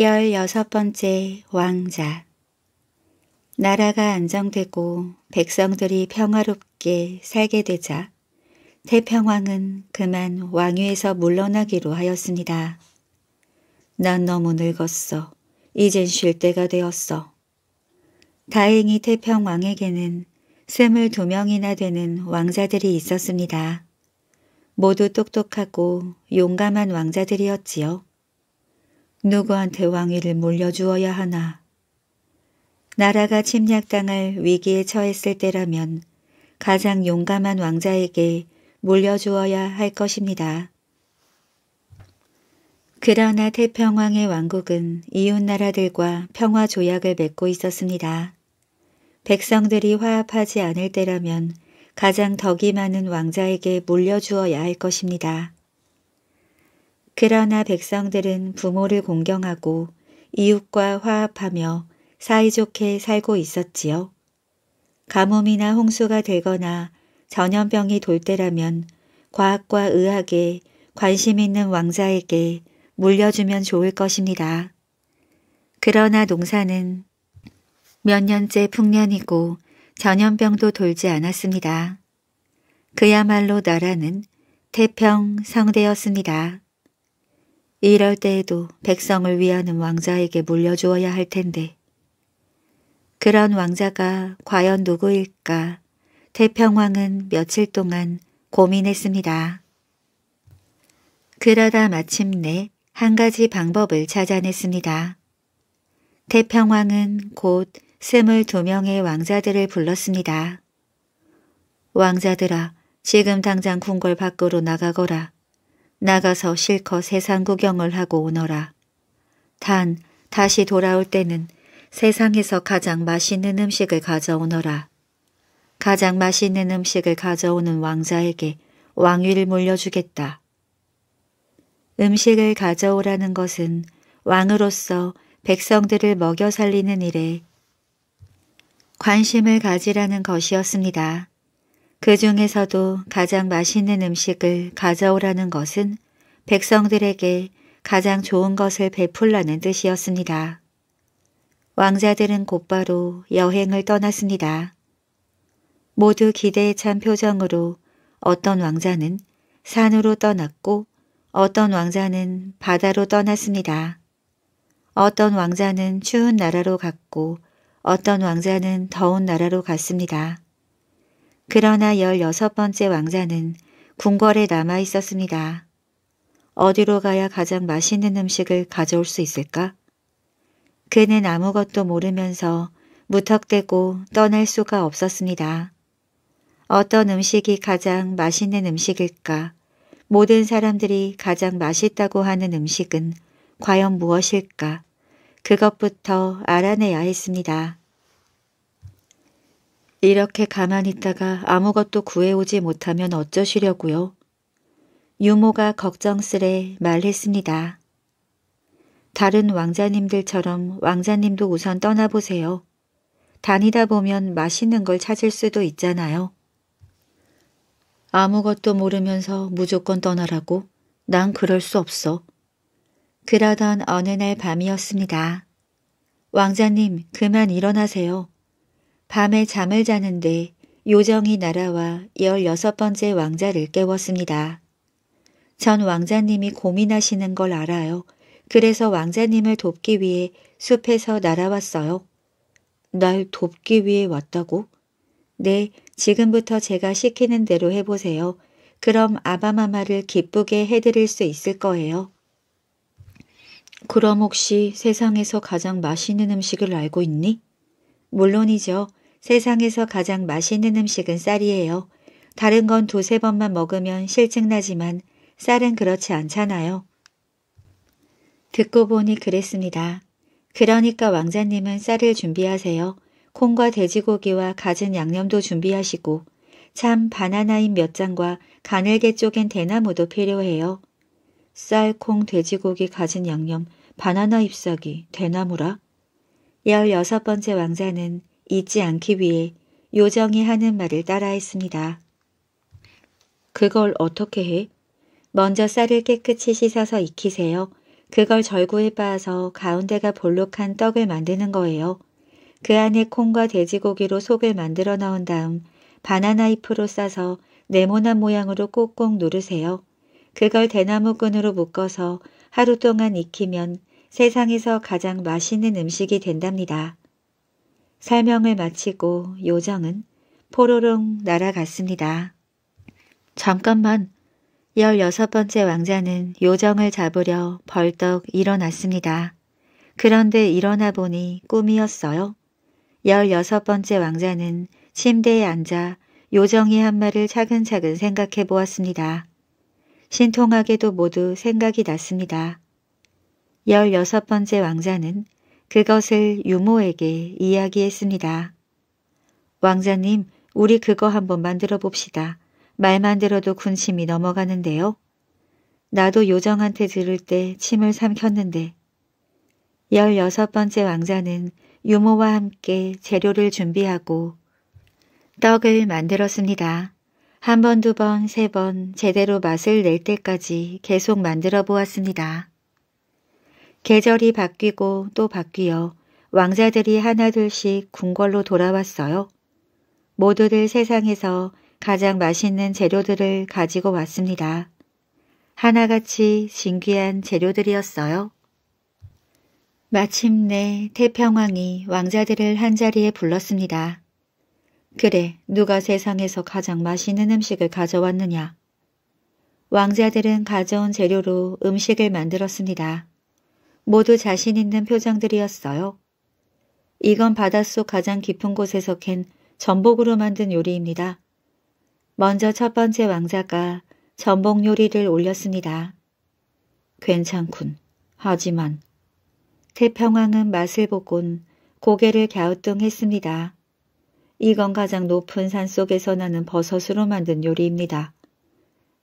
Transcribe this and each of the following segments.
열여섯 번째 왕자 나라가 안정되고 백성들이 평화롭게 살게 되자 태평왕은 그만 왕위에서 물러나기로 하였습니다. 난 너무 늙었어. 이젠 쉴 때가 되었어. 다행히 태평왕에게는 스물두 명이나 되는 왕자들이 있었습니다. 모두 똑똑하고 용감한 왕자들이었지요. 누구한테 왕위를 물려주어야 하나. 나라가 침략당할 위기에 처했을 때라면 가장 용감한 왕자에게 물려주어야 할 것입니다. 그러나 태평왕의 왕국은 이웃나라들과 평화조약을 맺고 있었습니다. 백성들이 화합하지 않을 때라면 가장 덕이 많은 왕자에게 물려주어야 할 것입니다. 그러나 백성들은 부모를 공경하고 이웃과 화합하며 사이좋게 살고 있었지요. 가뭄이나 홍수가 되거나 전염병이 돌 때라면 과학과 의학에 관심 있는 왕자에게 물려주면 좋을 것입니다. 그러나 농사는 몇 년째 풍년이고 전염병도 돌지 않았습니다. 그야말로 나라는 태평성대였습니다. 이럴 때에도 백성을 위하는 왕자에게 물려주어야 할 텐데 그런 왕자가 과연 누구일까 태평왕은 며칠 동안 고민했습니다. 그러다 마침내 한 가지 방법을 찾아냈습니다. 태평왕은 곧 22명의 왕자들을 불렀습니다. 왕자들아 지금 당장 궁궐 밖으로 나가거라. 나가서 실컷 세상 구경을 하고 오너라. 단 다시 돌아올 때는 세상에서 가장 맛있는 음식을 가져오너라. 가장 맛있는 음식을 가져오는 왕자에게 왕위를 물려주겠다. 음식을 가져오라는 것은 왕으로서 백성들을 먹여 살리는 일에 관심을 가지라는 것이었습니다. 그 중에서도 가장 맛있는 음식을 가져오라는 것은 백성들에게 가장 좋은 것을 베풀라는 뜻이었습니다. 왕자들은 곧바로 여행을 떠났습니다. 모두 기대에 찬 표정으로 어떤 왕자는 산으로 떠났고 어떤 왕자는 바다로 떠났습니다. 어떤 왕자는 추운 나라로 갔고 어떤 왕자는 더운 나라로 갔습니다. 그러나 열여섯 번째 왕자는 궁궐에 남아 있었습니다. 어디로 가야 가장 맛있는 음식을 가져올 수 있을까? 그는 아무것도 모르면서 무턱대고 떠날 수가 없었습니다. 어떤 음식이 가장 맛있는 음식일까? 모든 사람들이 가장 맛있다고 하는 음식은 과연 무엇일까? 그것부터 알아내야 했습니다. 이렇게 가만히 있다가 아무것도 구해오지 못하면 어쩌시려고요. 유모가 걱정스레 말했습니다. 다른 왕자님들처럼 왕자님도 우선 떠나보세요. 다니다 보면 맛있는 걸 찾을 수도 있잖아요. 아무것도 모르면서 무조건 떠나라고? 난 그럴 수 없어. 그러던 어느 날 밤이었습니다. 왕자님, 그만 일어나세요. 밤에 잠을 자는데 요정이 날아와 열여섯 번째 왕자를 깨웠습니다. 전 왕자님이 고민하시는 걸 알아요. 그래서 왕자님을 돕기 위해 숲에서 날아왔어요. 날 돕기 위해 왔다고? 네, 지금부터 제가 시키는 대로 해보세요. 그럼 아바마마를 기쁘게 해드릴 수 있을 거예요. 그럼 혹시 세상에서 가장 맛있는 음식을 알고 있니? 물론이죠. 세상에서 가장 맛있는 음식은 쌀이에요. 다른 건 두세 번만 먹으면 실증나지만 쌀은 그렇지 않잖아요. 듣고 보니 그랬습니다. 그러니까 왕자님은 쌀을 준비하세요. 콩과 돼지고기와 갖은 양념도 준비하시고 참바나나인몇 장과 가늘게 쪼갠 대나무도 필요해요. 쌀, 콩, 돼지고기, 갖은 양념, 바나나 잎사귀, 대나무라. 열여섯 번째 왕자는 잊지 않기 위해 요정이 하는 말을 따라했습니다. 그걸 어떻게 해? 먼저 쌀을 깨끗이 씻어서 익히세요. 그걸 절구에 빻아서 가운데가 볼록한 떡을 만드는 거예요. 그 안에 콩과 돼지고기로 속을 만들어 넣은 다음 바나나잎으로 싸서 네모난 모양으로 꼭꼭 누르세요. 그걸 대나무 끈으로 묶어서 하루 동안 익히면 세상에서 가장 맛있는 음식이 된답니다. 설명을 마치고 요정은 포로롱 날아갔습니다. 잠깐만 16번째 왕자는 요정을 잡으려 벌떡 일어났습니다. 그런데 일어나 보니 꿈이었어요. 16번째 왕자는 침대에 앉아 요정이 한 말을 차근차근 생각해 보았습니다. 신통하게도 모두 생각이 났습니다. 16번째 왕자는 그것을 유모에게 이야기했습니다. 왕자님, 우리 그거 한번 만들어 봅시다. 말만 들어도 군침이 넘어가는데요. 나도 요정한테 들을 때 침을 삼켰는데. 열여섯 번째 왕자는 유모와 함께 재료를 준비하고 떡을 만들었습니다. 한 번, 두 번, 세 번 제대로 맛을 낼 때까지 계속 만들어 보았습니다. 계절이 바뀌고 또 바뀌어 왕자들이 하나둘씩 궁궐로 돌아왔어요. 모두들 세상에서 가장 맛있는 재료들을 가지고 왔습니다. 하나같이 신귀한 재료들이었어요. 마침내 태평왕이 왕자들을 한자리에 불렀습니다. 그래, 누가 세상에서 가장 맛있는 음식을 가져왔느냐? 왕자들은 가져온 재료로 음식을 만들었습니다. 모두 자신 있는 표정들이었어요. 이건 바닷속 가장 깊은 곳에서 캔 전복으로 만든 요리입니다. 먼저 첫 번째 왕자가 전복 요리를 올렸습니다. 괜찮군. 하지만 태평왕은 맛을 보곤 고개를 갸우뚱했습니다. 이건 가장 높은 산 속에서 나는 버섯으로 만든 요리입니다.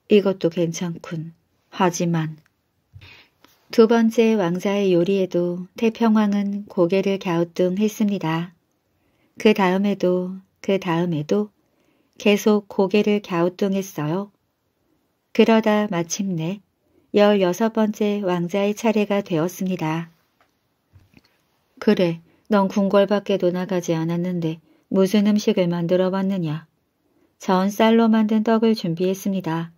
이것도 괜찮군. 하지만 두 번째 왕자의 요리에도 태평왕은 고개를 갸우뚱했습니다. 그 다음에도 그 다음에도 계속 고개를 갸우뚱했어요. 그러다 마침내 16번째 왕자의 차례가 되었습니다. 그래, 넌 궁궐 밖에도 나가지 않았는데 무슨 음식을 만들어 봤느냐? 전 쌀로 만든 떡을 준비했습니다.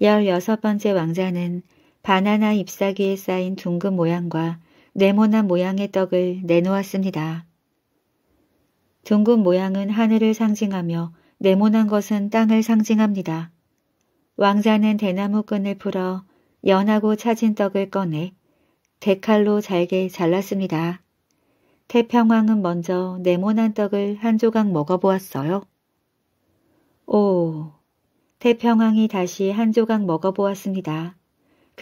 16번째 왕자는 바나나 잎사귀에 쌓인 둥근 모양과 네모난 모양의 떡을 내놓았습니다. 둥근 모양은 하늘을 상징하며 네모난 것은 땅을 상징합니다. 왕자는 대나무 끈을 풀어 연하고 차진 떡을 꺼내 데칼로 잘게 잘랐습니다. 태평왕은 먼저 네모난 떡을 한 조각 먹어보았어요. 오, 태평왕이 다시 한 조각 먹어보았습니다.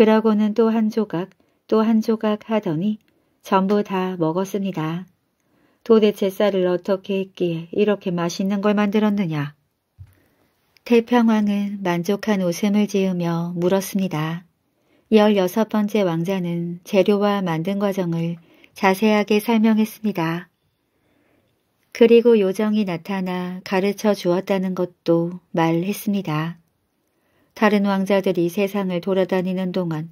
그러고는 또 한 조각 또 한 조각 하더니 전부 다 먹었습니다. 도대체 쌀을 어떻게 했기에 이렇게 맛있는 걸 만들었느냐. 태평왕은 만족한 웃음을 지으며 물었습니다. 열여섯 번째 왕자는 재료와 만든 과정을 자세하게 설명했습니다. 그리고 요정이 나타나 가르쳐 주었다는 것도 말했습니다. 다른 왕자들이 세상을 돌아다니는 동안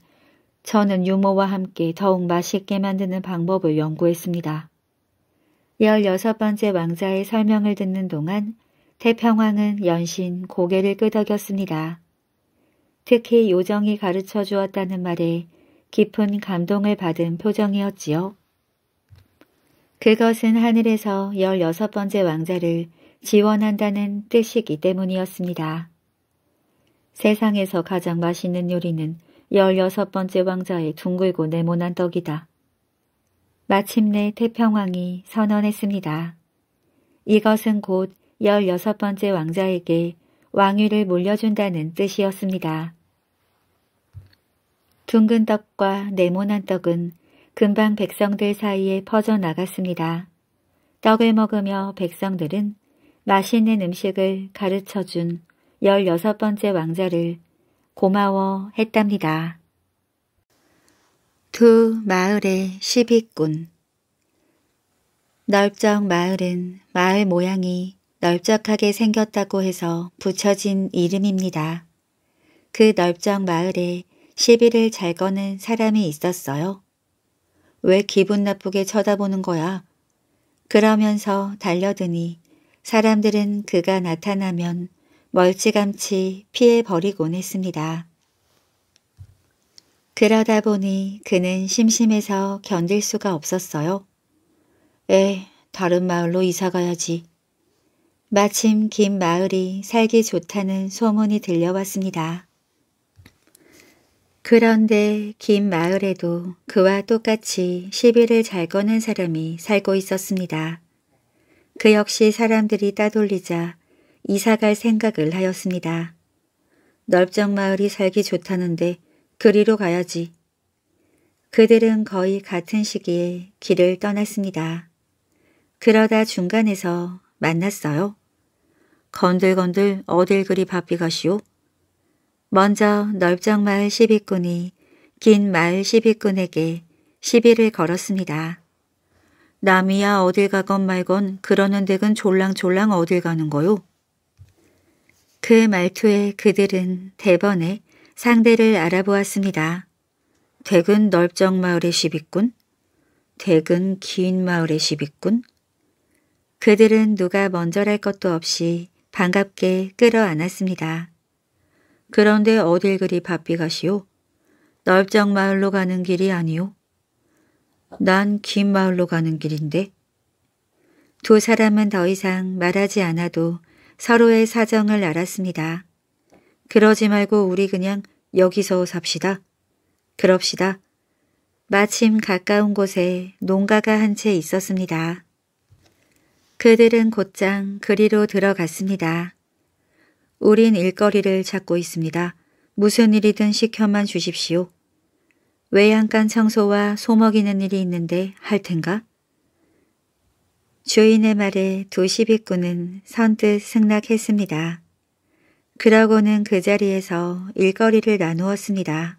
저는 유모와 함께 더욱 맛있게 만드는 방법을 연구했습니다. 16번째 왕자의 설명을 듣는 동안 태평왕은 연신 고개를 끄덕였습니다. 특히 요정이 가르쳐 주었다는 말에 깊은 감동을 받은 표정이었지요. 그것은 하늘에서 16번째 왕자를 지원한다는 뜻이기 때문이었습니다. 세상에서 가장 맛있는 요리는 16번째 왕자의 둥글고 네모난 떡이다. 마침내 태평왕이 선언했습니다. 이것은 곧 16번째 왕자에게 왕위를 물려준다는 뜻이었습니다. 둥근 떡과 네모난 떡은 금방 백성들 사이에 퍼져나갔습니다. 떡을 먹으며 백성들은 맛있는 음식을 가르쳐준 열여섯 번째 왕자를 고마워 했답니다. 두 마을의 시비꾼 넓적 마을은 마을 모양이 넓적하게 생겼다고 해서 붙여진 이름입니다. 그 넓적 마을에 시비를 잘 거는 사람이 있었어요. 왜 기분 나쁘게 쳐다보는 거야? 그러면서 달려드니 사람들은 그가 나타나면 멀찌감치 피해버리곤 했습니다. 그러다 보니 그는 심심해서 견딜 수가 없었어요. 에, 다른 마을로 이사 가야지. 마침 긴 마을이 살기 좋다는 소문이 들려왔습니다. 그런데 긴 마을에도 그와 똑같이 시비를 잘 거는 사람이 살고 있었습니다. 그 역시 사람들이 따돌리자 이사갈 생각을 하였습니다. 넓적 마을이 살기 좋다는데 그리로 가야지. 그들은 거의 같은 시기에 길을 떠났습니다. 그러다 중간에서 만났어요. 건들건들 어딜 그리 바삐 가시오? 먼저 넓적 마을 시비꾼이 긴 마을 시비꾼에게 시비를 걸었습니다. 남이야 어딜 가건 말건 그러는 댁은 졸랑졸랑 어딜 가는 거요? 그 말투에 그들은 대번에 상대를 알아보았습니다. 대근 넓적 마을의 시비꾼, 대근 긴 마을의 시비꾼. 그들은 누가 먼저랄 것도 없이 반갑게 끌어안았습니다. 그런데 어딜 그리 바삐 가시오? 넓적 마을로 가는 길이 아니오? 난 긴 마을로 가는 길인데. 두 사람은 더 이상 말하지 않아도 서로의 사정을 알았습니다. 그러지 말고 우리 그냥 여기서 삽시다. 그럽시다. 마침 가까운 곳에 농가가 한 채 있었습니다. 그들은 곧장 그리로 들어갔습니다. 우린 일거리를 찾고 있습니다. 무슨 일이든 시켜만 주십시오. 외양간 청소와 소먹이는 일이 있는데 할 텐가? 주인의 말에 두 시비꾼은 선뜻 승낙했습니다. 그러고는 그 자리에서 일거리를 나누었습니다.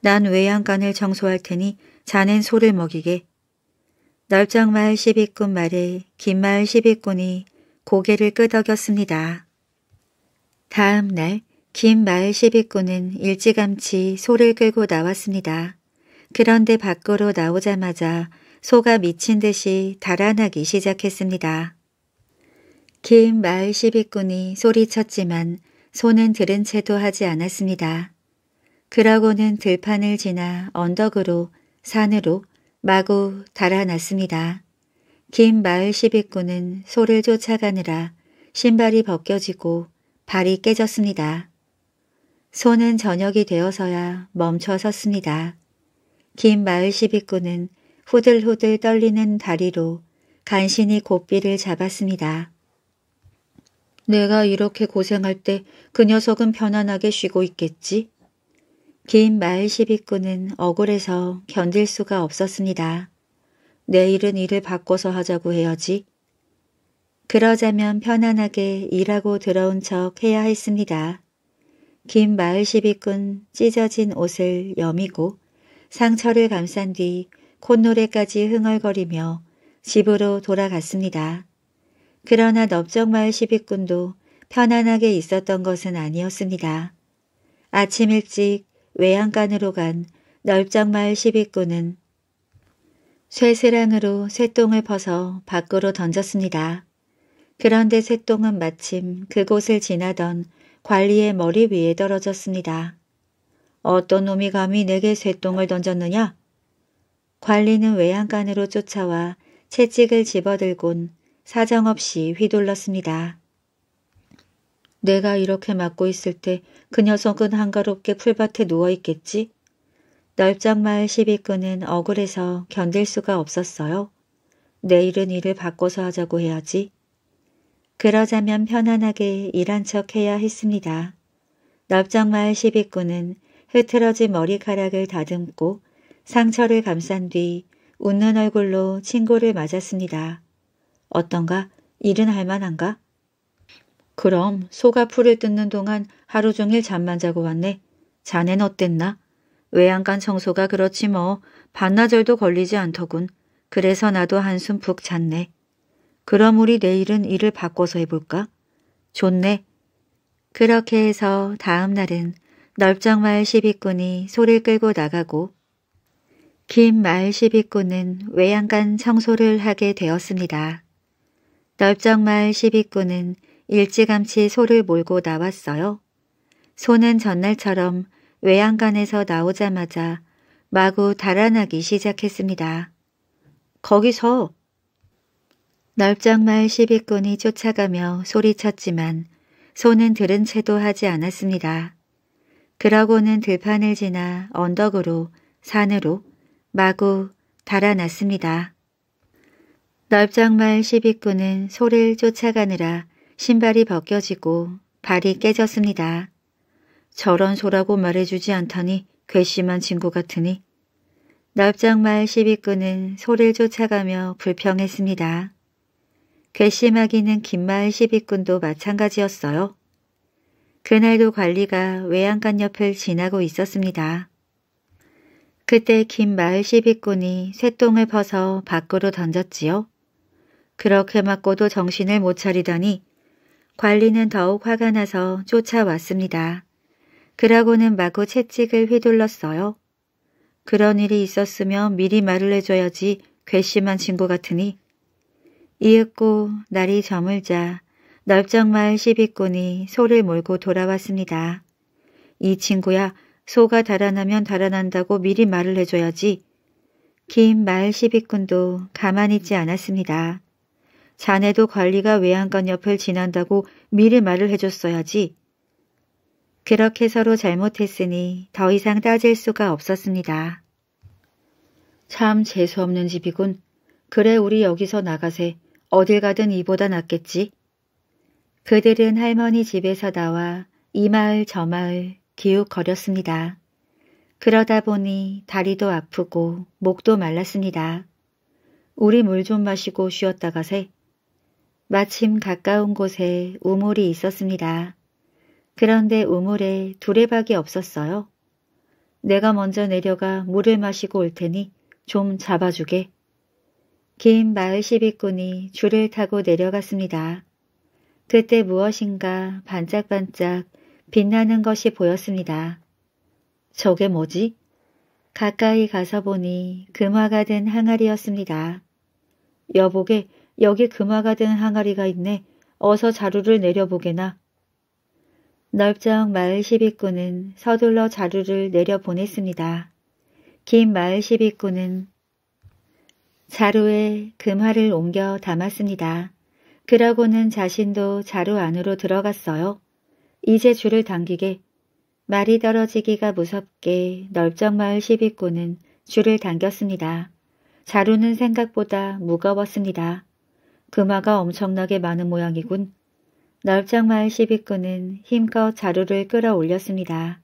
난 외양간을 청소할 테니 자넨 소를 먹이게. 넓적마을 시비꾼 말에 긴마을 시비꾼이 고개를 끄덕였습니다. 다음 날 긴마을 시비꾼은 일찌감치 소를 끌고 나왔습니다. 그런데 밖으로 나오자마자 소가 미친 듯이 달아나기 시작했습니다. 긴 마을 시비꾼이 소리쳤지만 소는 들은 채도 하지 않았습니다. 그러고는 들판을 지나 언덕으로 산으로 마구 달아났습니다. 긴 마을 시비꾼은 소를 쫓아가느라 신발이 벗겨지고 발이 깨졌습니다. 소는 저녁이 되어서야 멈춰 섰습니다. 긴 마을 시비꾼은 후들후들 떨리는 다리로 간신히 고삐를 잡았습니다. 내가 이렇게 고생할 때 그 녀석은 편안하게 쉬고 있겠지? 긴 마을 시비꾼은 억울해서 견딜 수가 없었습니다. 내일은 일을 바꿔서 하자고 해야지. 그러자면 편안하게 일하고 들어온 척 해야 했습니다. 긴 마을 시비꾼 찢어진 옷을 여미고 상처를 감싼 뒤 콧노래까지 흥얼거리며 집으로 돌아갔습니다. 그러나 넓적마을 시비꾼도 편안하게 있었던 것은 아니었습니다. 아침 일찍 외양간으로 간 넓적마을 시비꾼은 쇠세랑으로 쇠똥을 퍼서 밖으로 던졌습니다. 그런데 쇠똥은 마침 그곳을 지나던 관리의 머리 위에 떨어졌습니다. 어떤 놈이 감히 내게 쇠똥을 던졌느냐? 관리는 외양간으로 쫓아와 채찍을 집어들곤 사정없이 휘둘렀습니다. 내가 이렇게 맞고 있을 때 그 녀석은 한가롭게 풀밭에 누워있겠지? 넓장마을 시비꾼은 억울해서 견딜 수가 없었어요. 내일은 일을 바꿔서 하자고 해야지. 그러자면 편안하게 일한 척 해야 했습니다. 넓장마을 시비꾼은 흐트러진 머리카락을 다듬고 상처를 감싼 뒤 웃는 얼굴로 친구를 맞았습니다. 어떤가? 일은 할만한가? 그럼 소가 풀을 뜯는 동안 하루 종일 잠만 자고 왔네. 자넨 어땠나? 외양간 청소가 그렇지 뭐 반나절도 걸리지 않더군. 그래서 나도 한숨 푹 잤네. 그럼 우리 내일은 일을 바꿔서 해볼까? 좋네. 그렇게 해서 다음 날은 넓적마을 시비꾼이 소를 끌고 나가고 긴말 시비꾼은 외양간 청소를 하게 되었습니다. 넓적 말 시비꾼은 일찌감치 소를 몰고 나왔어요. 소는 전날처럼 외양간에서 나오자마자 마구 달아나기 시작했습니다. 거기서! 넓적 말 시비꾼이 쫓아가며 소리쳤지만 소는 들은 채도 하지 않았습니다. 그러고는 들판을 지나 언덕으로 산으로 마구 달아났습니다. 넓장말 1 2꾼은 소를 쫓아가느라 신발이 벗겨지고 발이 깨졌습니다. 저런 소라고 말해주지 않더니 괘씸한 친구 같으니 넓장말 1 2꾼은 소를 쫓아가며 불평했습니다. 괘씸하기는 긴마을 12군도 마찬가지였어요. 그날도 관리가 외양간 옆을 지나고 있었습니다. 그때 긴 마을 시비꾼이 쇠똥을 퍼서 밖으로 던졌지요. 그렇게 맞고도 정신을 못 차리더니 관리는 더욱 화가 나서 쫓아왔습니다. 그러고는 마구 채찍을 휘둘렀어요. 그런 일이 있었으면 미리 말을 해줘야지 괘씸한 친구 같으니 이윽고 날이 저물자 넓적마을 시비꾼이 소를 몰고 돌아왔습니다. 이 친구야 소가 달아나면 달아난다고 미리 말을 해줘야지. 긴말 시비꾼도 가만히 있지 않았습니다. 자네도 관리가 외양간 옆을 지난다고 미리 말을 해줬어야지. 그렇게 서로 잘못했으니 더 이상 따질 수가 없었습니다. 참 재수없는 집이군. 그래 우리 여기서 나가세. 어딜 가든 이보다 낫겠지. 그들은 할머니 집에서 나와 이 마을 저 마을 기웃거렸습니다. 그러다 보니 다리도 아프고 목도 말랐습니다. 우리 물 좀 마시고 쉬었다가 세. 마침 가까운 곳에 우물이 있었습니다. 그런데 우물에 두레박이 없었어요. 내가 먼저 내려가 물을 마시고 올 테니 좀 잡아주게. 긴 마을 시비꾼이 줄을 타고 내려갔습니다. 그때 무엇인가 반짝반짝 빛나는 것이 보였습니다. 저게 뭐지? 가까이 가서 보니 금화가 된 항아리였습니다. 여보게 여기 금화가 된 항아리가 있네. 어서 자루를 내려보게나. 넓적 마을 시비꾼은 서둘러 자루를 내려보냈습니다. 긴 마을 시비꾼은 자루에 금화를 옮겨 담았습니다. 그러고는 자신도 자루 안으로 들어갔어요. 이제 줄을 당기게 말이 떨어지기가 무섭게 넓적마을 시비꾼은 줄을 당겼습니다. 자루는 생각보다 무거웠습니다. 금화가 엄청나게 많은 모양이군. 넓적마을 시비꾼은 힘껏 자루를 끌어올렸습니다.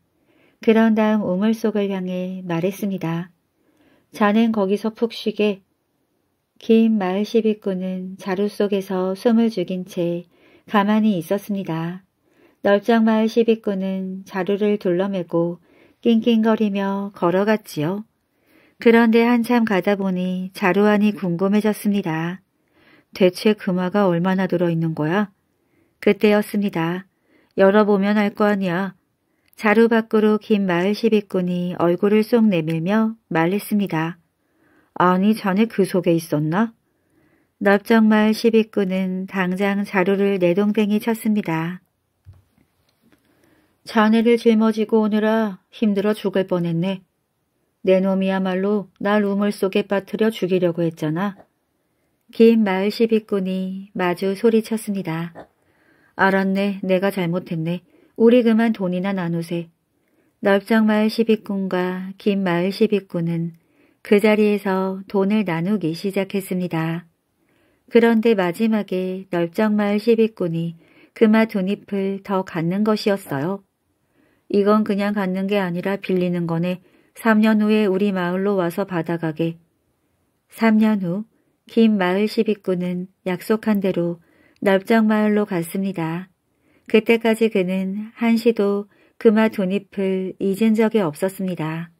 그런 다음 우물 속을 향해 말했습니다. 자넨 거기서 푹 쉬게. 긴 마을 시비꾼은 자루 속에서 숨을 죽인 채 가만히 있었습니다. 널장마을 시비꾼은 자루를 둘러매고 낑낑거리며 걸어갔지요. 그런데 한참 가다 보니 자루안이 궁금해졌습니다. 대체 금화가 얼마나 들어있는 거야? 그때였습니다. 열어보면 알 거 아니야. 자루 밖으로 긴 마을 시비꾼이 얼굴을 쏙 내밀며 말했습니다. 아니 자네 그 속에 있었나? 넓적 마을 시비꾼은 당장 자루를 내동댕이 쳤습니다. 자네를 짊어지고 오느라 힘들어 죽을 뻔했네. 내 놈이야말로 날 우물 속에 빠뜨려 죽이려고 했잖아. 긴 마을 시비꾼이 마주 소리쳤습니다. 알았네. 내가 잘못했네. 우리 그만 돈이나 나누세. 넓적 마을 시비꾼과 긴 마을 시비꾼은 그 자리에서 돈을 나누기 시작했습니다. 그런데 마지막에 넓적 마을 시비꾼이 그마 두 잎을 더 갖는 것이었어요. 이건 그냥 갖는 게 아니라 빌리는 거네. 3년 후에 우리 마을로 와서 받아가게. 3년 후, 김 마을 시비꾼은 약속한 대로 넓적마을로 갔습니다. 그때까지 그는 한시도 그마 돈잎을 잊은 적이 없었습니다.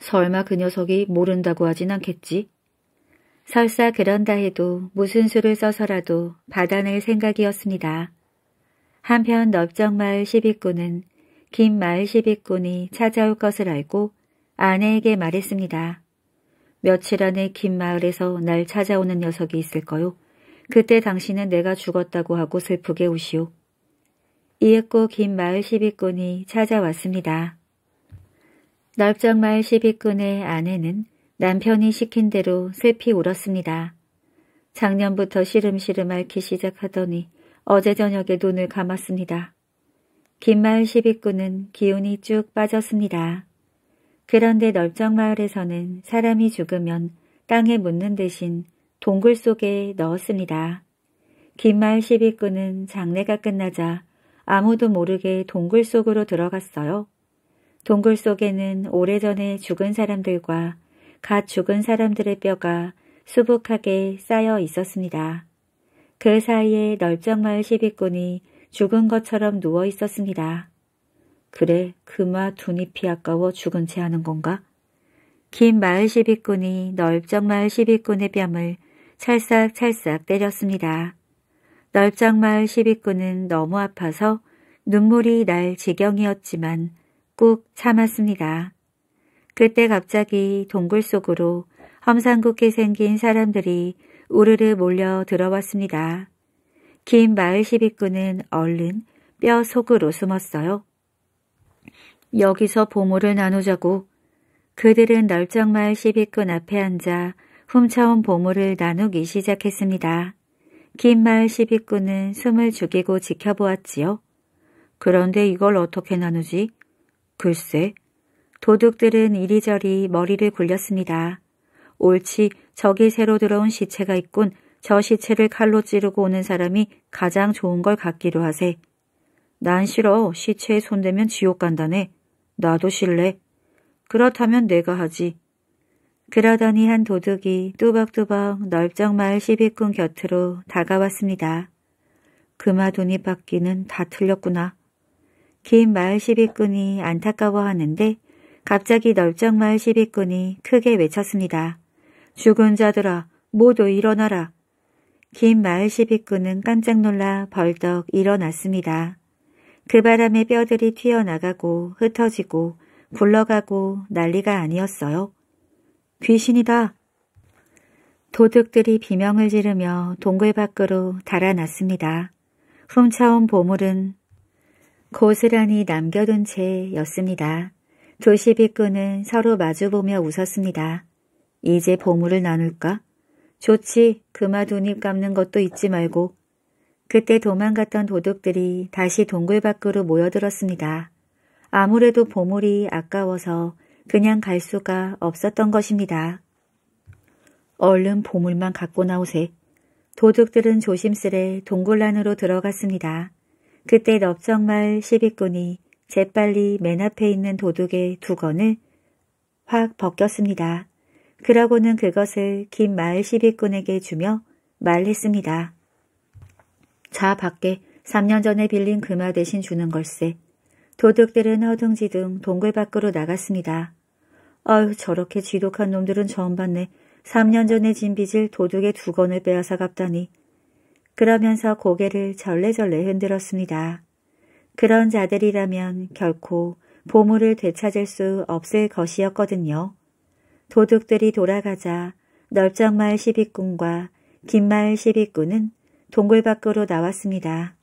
설마 그 녀석이 모른다고 하진 않겠지? 설사 그런다 해도 무슨 수를 써서라도 받아낼 생각이었습니다. 한편 넓적마을 시비꾼은 긴 마을 시비꾼이 찾아올 것을 알고 아내에게 말했습니다. 며칠 안에 긴 마을에서 날 찾아오는 녀석이 있을 거요. 그때 당신은 내가 죽었다고 하고 슬프게 우시오. 이윽고 긴 마을 시비꾼이 찾아왔습니다. 넓적 마을 시비꾼의 아내는 남편이 시킨 대로 슬피 울었습니다. 작년부터 시름시름 앓기 시작하더니 어제 저녁에 눈을 감았습니다. 긴마을 시비꾼은 기운이 쭉 빠졌습니다. 그런데 널쩡마을에서는 사람이 죽으면 땅에 묻는 대신 동굴 속에 넣었습니다. 긴마을 시비꾼은 장례가 끝나자 아무도 모르게 동굴 속으로 들어갔어요. 동굴 속에는 오래전에 죽은 사람들과 갓 죽은 사람들의 뼈가 수북하게 쌓여 있었습니다. 그 사이에 넓적마을 시비꾼이 죽은 것처럼 누워 있었습니다. 그래 그마 두잎이 아까워 죽은 채 하는 건가? 긴 마을 시비꾼이 넓적마을 시비꾼의 뺨을 찰싹찰싹 때렸습니다. 넓적마을 시비꾼은 너무 아파서 눈물이 날 지경이었지만 꾹 참았습니다. 그때 갑자기 동굴 속으로 험상궂게 생긴 사람들이 우르르 몰려 들어왔습니다. 긴 마을 시비꾼은 얼른 뼈 속으로 숨었어요. 여기서 보물을 나누자고 그들은 널쩡마을 시비꾼 앞에 앉아 훔쳐온 보물을 나누기 시작했습니다. 긴 마을 시비꾼은 숨을 죽이고 지켜보았지요. 그런데 이걸 어떻게 나누지? 글쎄, 도둑들은 이리저리 머리를 굴렸습니다. 옳지, 저기 새로 들어온 시체가 있군 저 시체를 칼로 찌르고 오는 사람이 가장 좋은 걸 갖기로 하세. 난 싫어. 시체에 손대면 지옥 간다네. 나도 싫래. 그렇다면 내가 하지. 그러더니 한 도둑이 뚜벅뚜벅 넓적 마을 시비꾼 곁으로 다가왔습니다. 그마 돈이 바뀌는 다 틀렸구나. 긴 마을 시비꾼이 안타까워하는데 갑자기 넓적 마을 시비꾼이 크게 외쳤습니다. 죽은 자들아 모두 일어나라. 긴 마을 시비꾼은 깜짝 놀라 벌떡 일어났습니다. 그 바람에 뼈들이 튀어나가고 흩어지고 굴러가고 난리가 아니었어요. 귀신이다. 도둑들이 비명을 지르며 동굴 밖으로 달아났습니다. 훔쳐온 보물은 고스란히 남겨둔 채였습니다. 도시비꾼은 서로 마주보며 웃었습니다. 이제 보물을 나눌까? 좋지, 그마 돈이 깎는 것도 잊지 말고. 그때 도망갔던 도둑들이 다시 동굴 밖으로 모여들었습니다. 아무래도 보물이 아까워서 그냥 갈 수가 없었던 것입니다. 얼른 보물만 갖고 나오세. 도둑들은 조심스레 동굴 안으로 들어갔습니다. 그때 넓적말 시비꾼이 재빨리 맨 앞에 있는 도둑의 두 건을 확 벗겼습니다. 그러고는 그것을 긴마을 시비꾼에게 주며 말했습니다. 자 밖에 3년 전에 빌린 금화 대신 주는 걸세. 도둑들은 허둥지둥 동굴 밖으로 나갔습니다. 아유 저렇게 지독한 놈들은 처음 봤네. 3년 전에 진 빚을 도둑의 두 건을 빼앗아 갚다니. 그러면서 고개를 절레절레 흔들었습니다. 그런 자들이라면 결코 보물을 되찾을 수 없을 것이었거든요. 도둑들이 돌아가자 널쩡마을 시비꾼과 긴마을 시비꾼은 동굴 밖으로 나왔습니다.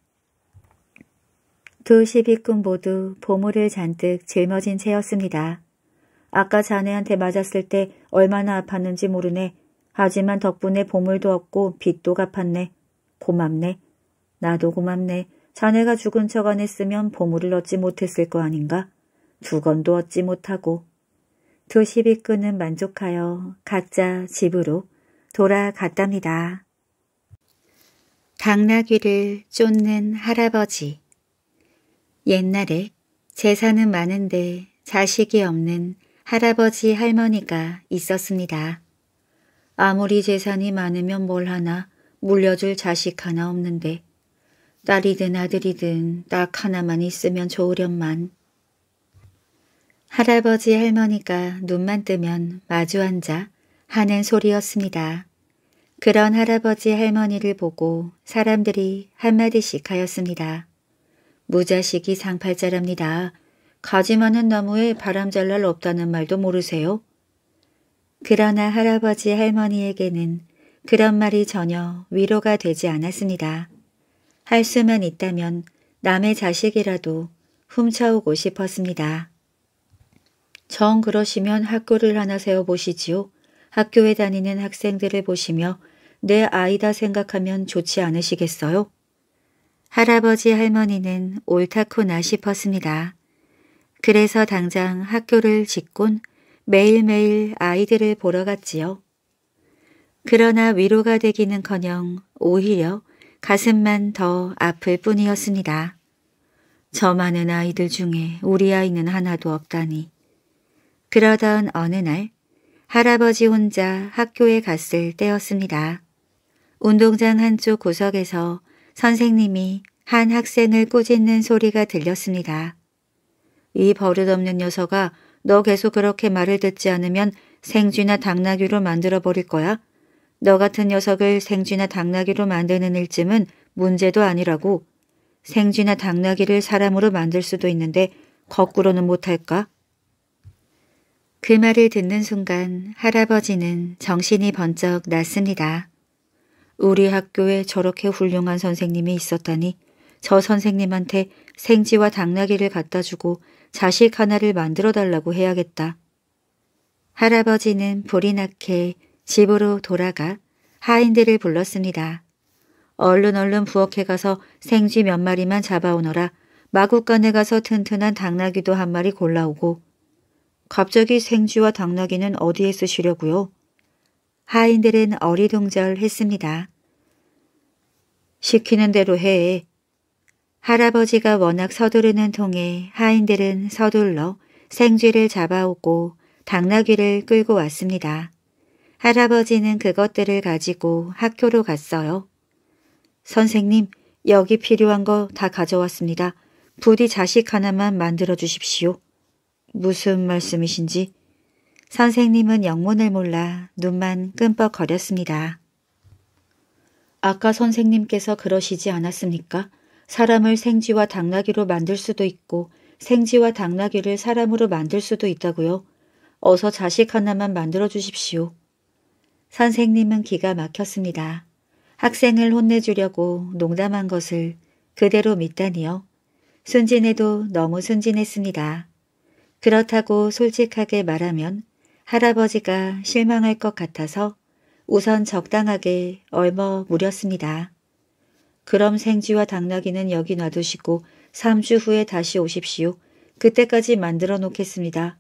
두 시비꾼 모두 보물을 잔뜩 짊어진 채였습니다. 아까 자네한테 맞았을 때 얼마나 아팠는지 모르네. 하지만 덕분에 보물도 얻고 빚도 갚았네. 고맙네. 나도 고맙네. 자네가 죽은 척 안 했으면 보물을 얻지 못했을 거 아닌가? 두건도 얻지 못하고. 두 시비꾼은 만족하여 각자 집으로 돌아갔답니다. 당나귀를 쫓는 할아버지 옛날에 재산은 많은데 자식이 없는 할아버지 할머니가 있었습니다. 아무리 재산이 많으면 뭘 하나 물려줄 자식 하나 없는데 딸이든 아들이든 딱 하나만 있으면 좋으련만 할아버지 할머니가 눈만 뜨면 마주 앉아 하는 소리였습니다. 그런 할아버지 할머니를 보고 사람들이 한마디씩 하였습니다. 무자식이 상팔자랍니다. 가지만은 나무에 바람잘 날 없다는 말도 모르세요? 그러나 할아버지 할머니에게는 그런 말이 전혀 위로가 되지 않았습니다. 할 수만 있다면 남의 자식이라도 훔쳐오고 싶었습니다. 정 그러시면 학교를 하나 세워보시지요. 학교에 다니는 학생들을 보시며 내 아이다 생각하면 좋지 않으시겠어요? 할아버지 할머니는 옳다코나 싶었습니다. 그래서 당장 학교를 짓곤 매일매일 아이들을 보러 갔지요. 그러나 위로가 되기는커녕 오히려 가슴만 더 아플 뿐이었습니다. 저많은 아이들 중에 우리 아이는 하나도 없다니 그러던 어느 날 할아버지 혼자 학교에 갔을 때였습니다. 운동장 한쪽 구석에서 선생님이 한 학생을 꾸짖는 소리가 들렸습니다. 이 버릇없는 녀석아 너 계속 그렇게 말을 듣지 않으면 생쥐나 당나귀로 만들어버릴 거야. 너 같은 녀석을 생쥐나 당나귀로 만드는 일쯤은 문제도 아니라고. 생쥐나 당나귀를 사람으로 만들 수도 있는데 거꾸로는 못할까? 그 말을 듣는 순간 할아버지는 정신이 번쩍 났습니다. 우리 학교에 저렇게 훌륭한 선생님이 있었다니 저 선생님한테 생지와 당나귀를 갖다 주고 자식 하나를 만들어 달라고 해야겠다. 할아버지는 불이 나게 집으로 돌아가 하인들을 불렀습니다. 얼른 얼른 부엌에 가서 생쥐 몇 마리만 잡아오너라. 마구간에 가서 튼튼한 당나귀도 한 마리 골라오고 갑자기 생쥐와 당나귀는 어디에 쓰시려고요? 하인들은 어리둥절했습니다. 시키는 대로 해. 할아버지가 워낙 서두르는 통에 하인들은 서둘러 생쥐를 잡아오고 당나귀를 끌고 왔습니다. 할아버지는 그것들을 가지고 학교로 갔어요. 선생님, 여기 필요한 거 다 가져왔습니다. 부디 자식 하나만 만들어 주십시오. 무슨 말씀이신지 선생님은 영문을 몰라 눈만 끔뻑거렸습니다. 아까 선생님께서 그러시지 않았습니까? 사람을 생쥐와 당나귀로 만들 수도 있고 생쥐와 당나귀를 사람으로 만들 수도 있다고요. 어서 자식 하나만 만들어 주십시오. 선생님은 기가 막혔습니다. 학생을 혼내주려고 농담한 것을 그대로 믿다니요. 순진해도 너무 순진했습니다. 그렇다고 솔직하게 말하면 할아버지가 실망할 것 같아서 우선 적당하게 얼머 무렸습니다. 그럼 생쥐와 당나귀는 여기 놔두시고 3주 후에 다시 오십시오. 그때까지 만들어 놓겠습니다.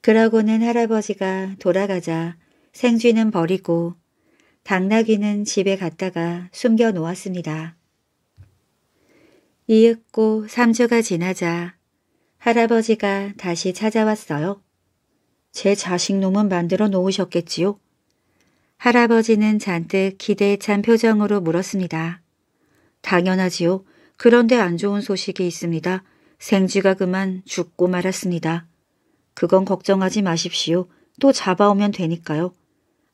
그러고는 할아버지가 돌아가자 생쥐는 버리고 당나귀는 집에 갔다가 숨겨 놓았습니다. 이윽고 3주가 지나자 할아버지가 다시 찾아왔어요. 제 자식 놈은 만들어 놓으셨겠지요? 할아버지는 잔뜩 기대에 찬 표정으로 물었습니다. 당연하지요. 그런데 안 좋은 소식이 있습니다. 생쥐가 그만 죽고 말았습니다. 그건 걱정하지 마십시오. 또 잡아오면 되니까요.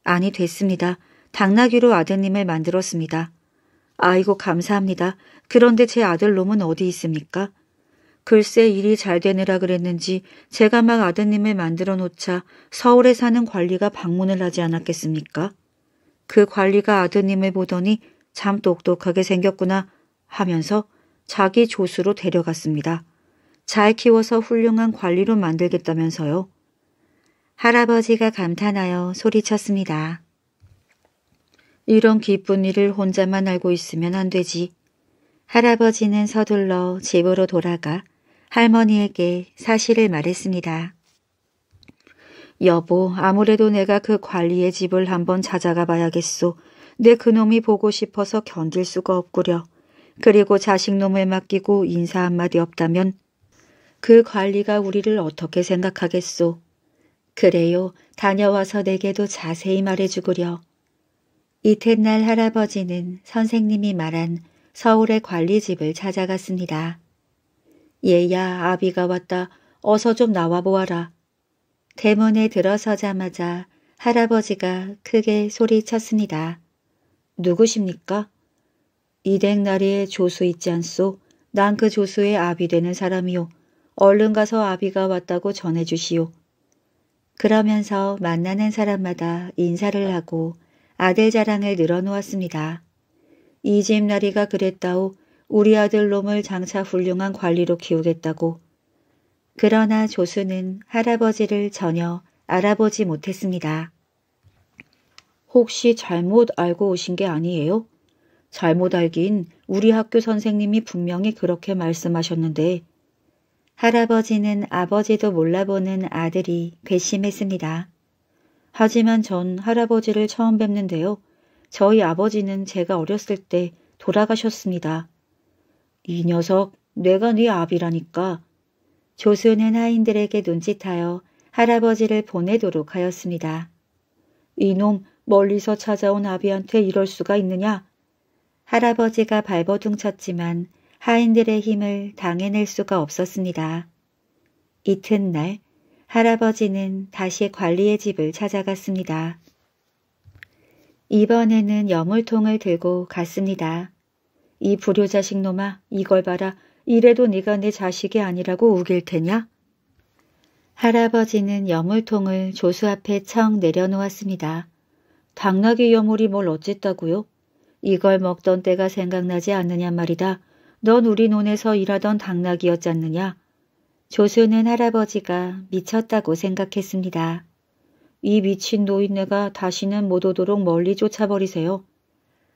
아니 됐습니다. 당나귀로 아드님을 만들었습니다. 아이고 감사합니다. 그런데 제 아들놈은 어디 있습니까? 글쎄 일이 잘 되느라 그랬는지 제가 막 아드님을 만들어 놓자 서울에 사는 관리가 방문을 하지 않았겠습니까? 그 관리가 아드님을 보더니 참 똑똑하게 생겼구나 하면서 자기 조수로 데려갔습니다. 잘 키워서 훌륭한 관리로 만들겠다면서요. 할아버지가 감탄하여 소리쳤습니다. 이런 기쁜 일을 혼자만 알고 있으면 안 되지. 할아버지는 서둘러 집으로 돌아가 할머니에게 사실을 말했습니다. 여보, 아무래도 내가 그 관리의 집을 한번 찾아가 봐야겠소. 내 그놈이 보고 싶어서 견딜 수가 없구려. 그리고 자식놈을 맡기고 인사 한마디 없다면 그 관리가 우리를 어떻게 생각하겠소. 그래요, 다녀와서 내게도 자세히 말해주구려. 이튿날 할아버지는 선생님이 말한 서울의 관리집을 찾아갔습니다. 얘야 아비가 왔다. 어서 좀 나와보아라. 대문에 들어서자마자 할아버지가 크게 소리쳤습니다. 누구십니까? 이 댁나리의 조수 있지 않소? 난 그 조수의 아비 되는 사람이요. 얼른 가서 아비가 왔다고 전해주시오. 그러면서 만나는 사람마다 인사를 하고 아들 자랑을 늘어놓았습니다. 이 집나리가 그랬다오. 우리 아들 놈을 장차 훌륭한 관리로 키우겠다고. 그러나 조수는 할아버지를 전혀 알아보지 못했습니다. 혹시 잘못 알고 오신 게 아니에요? 잘못 알긴 우리 학교 선생님이 분명히 그렇게 말씀하셨는데 할아버지는 아버지도 몰라보는 아들이 괘씸했습니다. 하지만 전 할아버지를 처음 뵙는데요. 저희 아버지는 제가 어렸을 때 돌아가셨습니다. 이 녀석 뇌가네 아비라니까. 조수는 하인들에게 눈짓하여 할아버지를 보내도록 하였습니다. 이놈 멀리서 찾아온 아비한테 이럴 수가 있느냐? 할아버지가 발버둥 쳤지만 하인들의 힘을 당해낼 수가 없었습니다. 이튿날 할아버지는 다시 관리의 집을 찾아갔습니다. 이번에는 여물통을 들고 갔습니다. 이 불효자식 놈아 이걸 봐라. 이래도 네가 내 자식이 아니라고 우길 테냐? 할아버지는 여물통을 조수 앞에 청 내려놓았습니다. 당나귀 여물이 뭘 어쨌다고요? 이걸 먹던 때가 생각나지 않느냐 말이다. 넌 우리 논에서 일하던 당나귀였잖느냐. 조수는 할아버지가 미쳤다고 생각했습니다. 이 미친 노인네가 다시는 못 오도록 멀리 쫓아버리세요.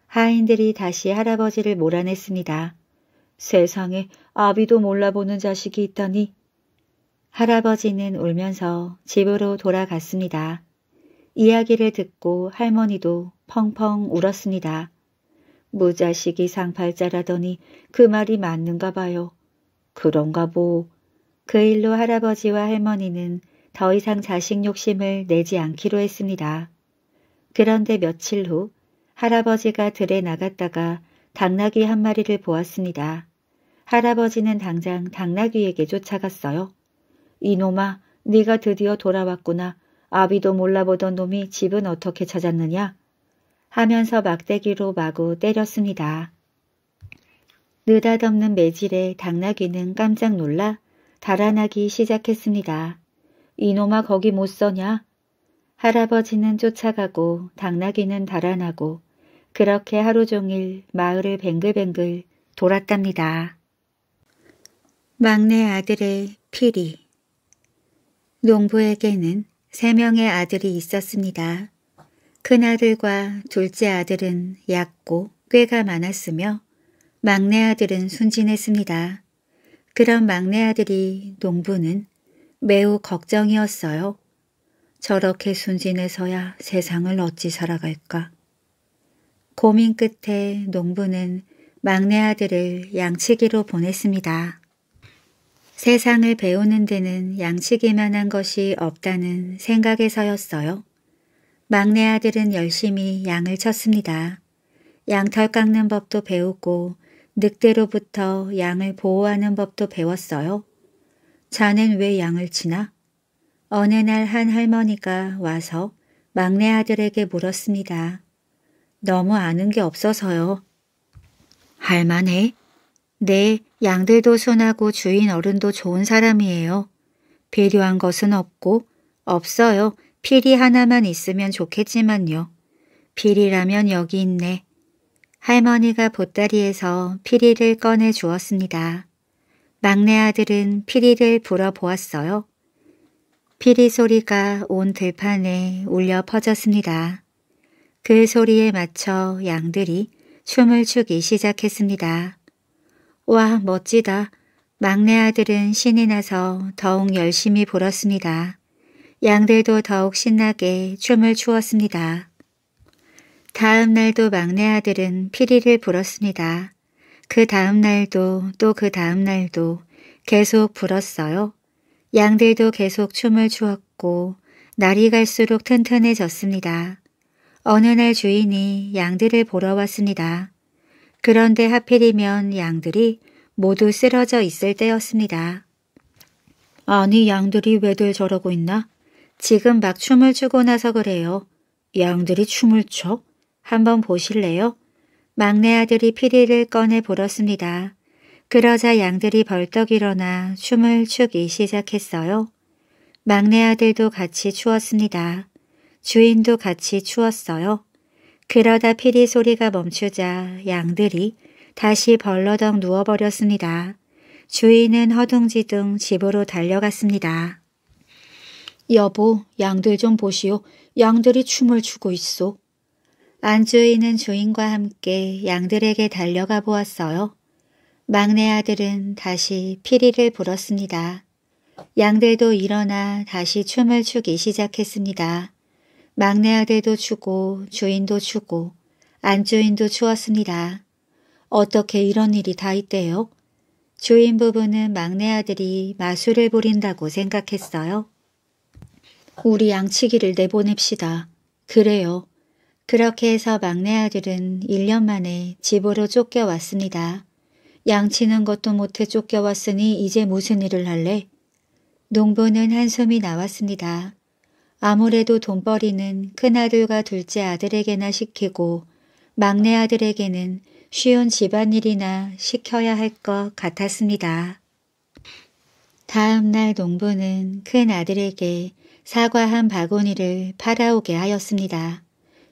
하인들이 다시 할아버지를 몰아냈습니다. 세상에 아비도 몰라보는 자식이 있다니. 할아버지는 울면서 집으로 돌아갔습니다. 이야기를 듣고 할머니도 펑펑 울었습니다. 무자식이 상팔자라더니 그 말이 맞는가 봐요. 그런가 보. 그 일로 할아버지와 할머니는 더 이상 자식 욕심을 내지 않기로 했습니다. 그런데 며칠 후 할아버지가 들에 나갔다가 당나귀 한 마리를 보았습니다. 할아버지는 당장 당나귀에게 쫓아갔어요. 이놈아, 네가 드디어 돌아왔구나. 아비도 몰라보던 놈이 집은 어떻게 찾았느냐? 하면서 막대기로 마구 때렸습니다. 느닷없는 매질에 당나귀는 깜짝 놀라 달아나기 시작했습니다. 이놈아 거기 못 서냐? 할아버지는 쫓아가고 당나귀는 달아나고 그렇게 하루 종일 마을을 뱅글뱅글 돌았답니다. 막내 아들의 피리 농부에게는 세 명의 아들이 있었습니다. 큰아들과 둘째 아들은 얕고 꾀가 많았으며 막내 아들은 순진했습니다. 그런 막내 아들이 농부는 매우 걱정이었어요. 저렇게 순진해서야 세상을 어찌 살아갈까. 고민 끝에 농부는 막내 아들을 양치기로 보냈습니다. 세상을 배우는 데는 양치기만 한 것이 없다는 생각에서였어요. 막내 아들은 열심히 양을 쳤습니다. 양털 깎는 법도 배우고 늑대로부터 양을 보호하는 법도 배웠어요. 자넨 왜 양을 치나? 어느 날 한 할머니가 와서 막내 아들에게 물었습니다. 너무 아는 게 없어서요. 할만해? 네, 양들도 순하고 주인 어른도 좋은 사람이에요. 필요한 것은 없고 없어요. 필이 하나만 있으면 좋겠지만요. 필이라면 여기 있네. 할머니가 보따리에서 피리를 꺼내 주었습니다. 막내 아들은 피리를 불어보았어요. 피리 소리가 온 들판에 울려 퍼졌습니다. 그 소리에 맞춰 양들이 춤을 추기 시작했습니다. 와 멋지다. 막내 아들은 신이 나서 더욱 열심히 불었습니다. 양들도 더욱 신나게 춤을 추었습니다. 다음 날도 막내 아들은 피리를 불었습니다. 그 다음 날도 또 그 다음 날도 계속 불었어요. 양들도 계속 춤을 추었고 날이 갈수록 튼튼해졌습니다. 어느 날 주인이 양들을 보러 왔습니다. 그런데 하필이면 양들이 모두 쓰러져 있을 때였습니다. 아니 양들이 왜들 저러고 있나? 지금 막 춤을 추고 나서 그래요. 양들이 춤을 춰? 한번 보실래요? 막내 아들이 피리를 꺼내 불었습니다. 그러자 양들이 벌떡 일어나 춤을 추기 시작했어요. 막내 아들도 같이 추었습니다. 주인도 같이 추웠어요. 그러다 피리 소리가 멈추자 양들이 다시 벌러덩 누워버렸습니다. 주인은 허둥지둥 집으로 달려갔습니다. 여보, 양들 좀 보시오. 양들이 춤을 추고 있어. 안주인은 주인과 함께 양들에게 달려가 보았어요. 막내 아들은 다시 피리를 불었습니다. 양들도 일어나 다시 춤을 추기 시작했습니다. 막내 아들도 주고 주인도 주고 안주인도 주었습니다. 어떻게 이런 일이 다 있대요? 주인 부부는 막내 아들이 마술을 부린다고 생각했어요. 우리 양치기를 내보냅시다. 그래요. 그렇게 해서 막내 아들은 1년 만에 집으로 쫓겨왔습니다. 양치는 것도 못해 쫓겨왔으니 이제 무슨 일을 할래? 농부는 한숨이 나왔습니다. 아무래도 돈벌이는 큰아들과 둘째 아들에게나 시키고 막내 아들에게는 쉬운 집안일이나 시켜야 할 것 같았습니다. 다음날 농부는 큰아들에게 사과 한 바구니를 팔아오게 하였습니다.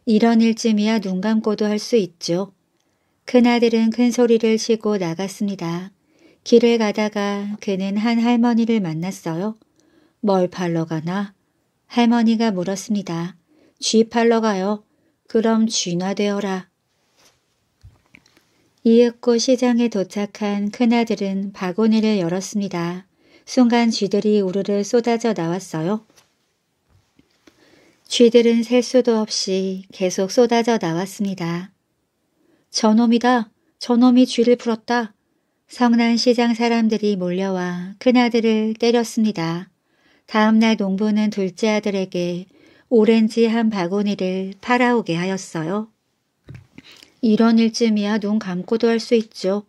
이런 일쯤이야 눈 감고도 할 수 있죠. 큰아들은 큰 소리를 치고 나갔습니다. 길을 가다가 그는 한 할머니를 만났어요. 뭘 팔러 가나? 할머니가 물었습니다. 쥐 팔러 가요. 그럼 쥐나 되어라. 이윽고 시장에 도착한 큰아들은 바구니를 열었습니다. 순간 쥐들이 우르르 쏟아져 나왔어요. 쥐들은 셀 수도 없이 계속 쏟아져 나왔습니다. 저놈이다. 저놈이 쥐를 풀었다. 성난 시장 사람들이 몰려와 큰아들을 때렸습니다. 다음날 농부는 둘째 아들에게 오렌지 한 바구니를 팔아오게 하였어요. 이런 일쯤이야 눈 감고도 할 수 있죠.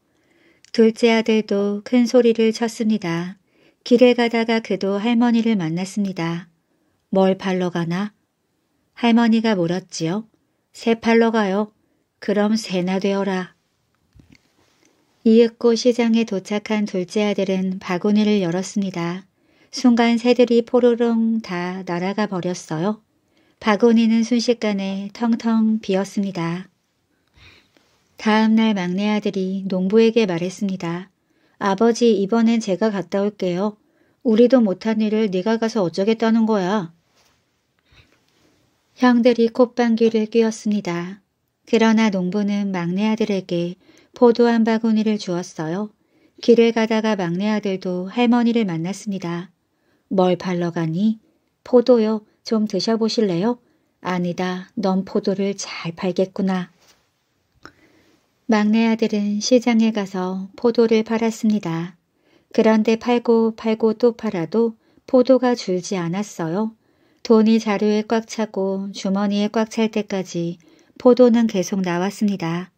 둘째 아들도 큰 소리를 쳤습니다. 길을 가다가 그도 할머니를 만났습니다. 뭘 팔러 가나? 할머니가 물었지요. 새 팔러 가요. 그럼 새나 되어라. 이윽고 시장에 도착한 둘째 아들은 바구니를 열었습니다. 순간 새들이 포로롱 다 날아가 버렸어요. 바구니는 순식간에 텅텅 비었습니다. 다음날 막내 아들이 농부에게 말했습니다. 아버지 이번엔 제가 갔다 올게요. 우리도 못한 일을 네가 가서 어쩌겠다는 거야. 형들이 콧방귀를 뀌었습니다. 그러나 농부는 막내 아들에게 포도 한 바구니를 주었어요. 길을 가다가 막내 아들도 할머니를 만났습니다. 뭘 발러 가니? 포도요. 좀 드셔보실래요? 아니다. 넌 포도를 잘 팔겠구나. 막내 아들은 시장에 가서 포도를 팔았습니다. 그런데 팔고 팔고 또 팔아도 포도가 줄지 않았어요. 돈이 자루에 꽉 차고 주머니에 꽉 찰 때까지 포도는 계속 나왔습니다.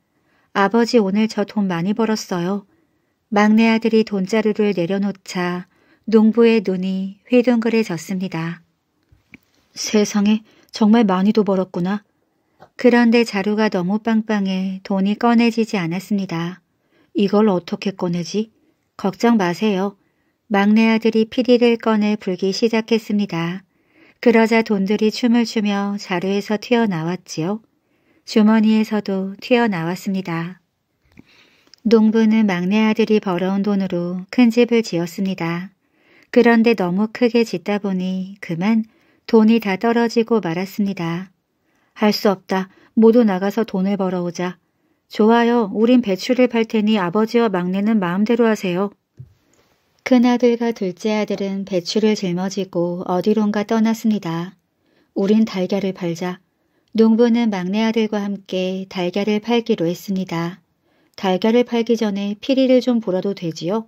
아버지 오늘 저 돈 많이 벌었어요. 막내 아들이 돈자루를 내려놓자 농부의 눈이 휘둥그레졌습니다. 세상에 정말 많이도 벌었구나. 그런데 자루가 너무 빵빵해 돈이 꺼내지지 않았습니다. 이걸 어떻게 꺼내지? 걱정 마세요. 막내 아들이 피리를 꺼내 불기 시작했습니다. 그러자 돈들이 춤을 추며 자루에서 튀어나왔지요. 주머니에서도 튀어나왔습니다. 농부는 막내 아들이 벌어온 돈으로 큰 집을 지었습니다. 그런데 너무 크게 짓다 보니 그만 돈이 다 떨어지고 말았습니다. 할 수 없다. 모두 나가서 돈을 벌어오자. 좋아요. 우린 배추를 팔 테니 아버지와 막내는 마음대로 하세요. 큰아들과 둘째 아들은 배추를 짊어지고 어디론가 떠났습니다. 우린 달걀을 팔자. 농부는 막내 아들과 함께 달걀을 팔기로 했습니다. 달걀을 팔기 전에 피리를 좀 보라도 되지요?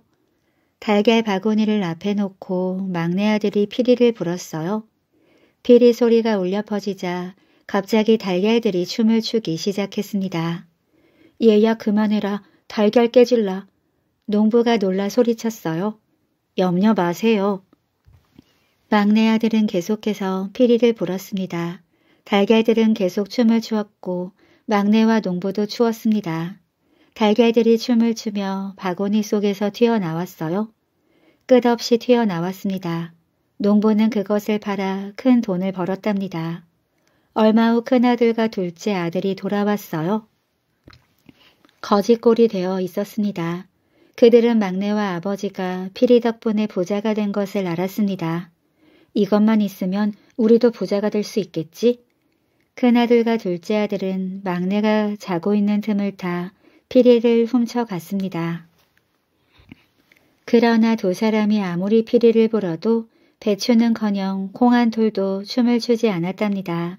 달걀 바구니를 앞에 놓고 막내 아들이 피리를 불었어요. 피리 소리가 울려 퍼지자 갑자기 달걀들이 춤을 추기 시작했습니다. 얘야 그만해라. 달걀 깨질라. 농부가 놀라 소리쳤어요. 염려 마세요. 막내 아들은 계속해서 피리를 불었습니다. 달걀들은 계속 춤을 추었고 막내와 농부도 추었습니다. 달걀들이 춤을 추며 바구니 속에서 튀어나왔어요. 끝없이 튀어나왔습니다. 농부는 그것을 팔아 큰 돈을 벌었답니다. 얼마 후 큰아들과 둘째 아들이 돌아왔어요. 거짓골이 되어 있었습니다. 그들은 막내와 아버지가 피리 덕분에 부자가 된 것을 알았습니다. 이것만 있으면 우리도 부자가 될 수 있겠지? 큰아들과 둘째 아들은 막내가 자고 있는 틈을 타 피리를 훔쳐갔습니다. 그러나 두 사람이 아무리 피리를 불어도 배추는커녕 콩한돌도 춤을 추지 않았답니다.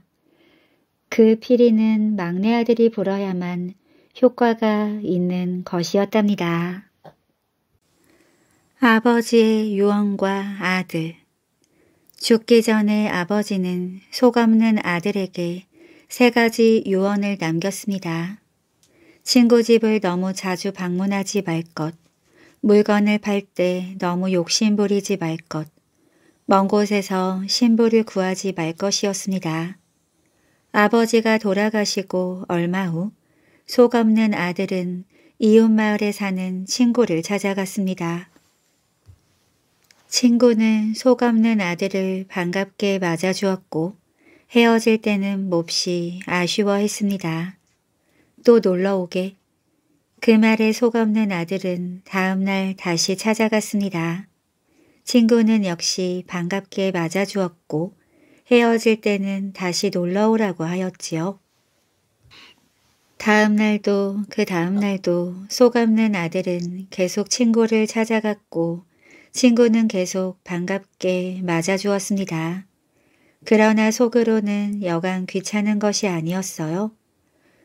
그 피리는 막내 아들이 불어야만 효과가 있는 것이었답니다. 아버지의 유언과 아들 죽기 전에 아버지는 속없는 아들에게 세 가지 유언을 남겼습니다. 친구 집을 너무 자주 방문하지 말 것. 물건을 팔 때 너무 욕심부리지 말 것. 먼 곳에서 신부를 구하지 말 것이었습니다. 아버지가 돌아가시고 얼마 후속 없는 아들은 이웃마을에 사는 친구를 찾아갔습니다. 친구는 속 없는 아들을 반갑게 맞아주었고 헤어질 때는 몹시 아쉬워했습니다. 또 놀러오게. 그 말에 속없는 아들은 다음날 다시 찾아갔습니다. 친구는 역시 반갑게 맞아주었고 헤어질 때는 다시 놀러오라고 하였지요. 다음날도 그 다음날도 속없는 아들은 계속 친구를 찾아갔고 친구는 계속 반갑게 맞아주었습니다. 그러나 속으로는 여간 귀찮은 것이 아니었어요.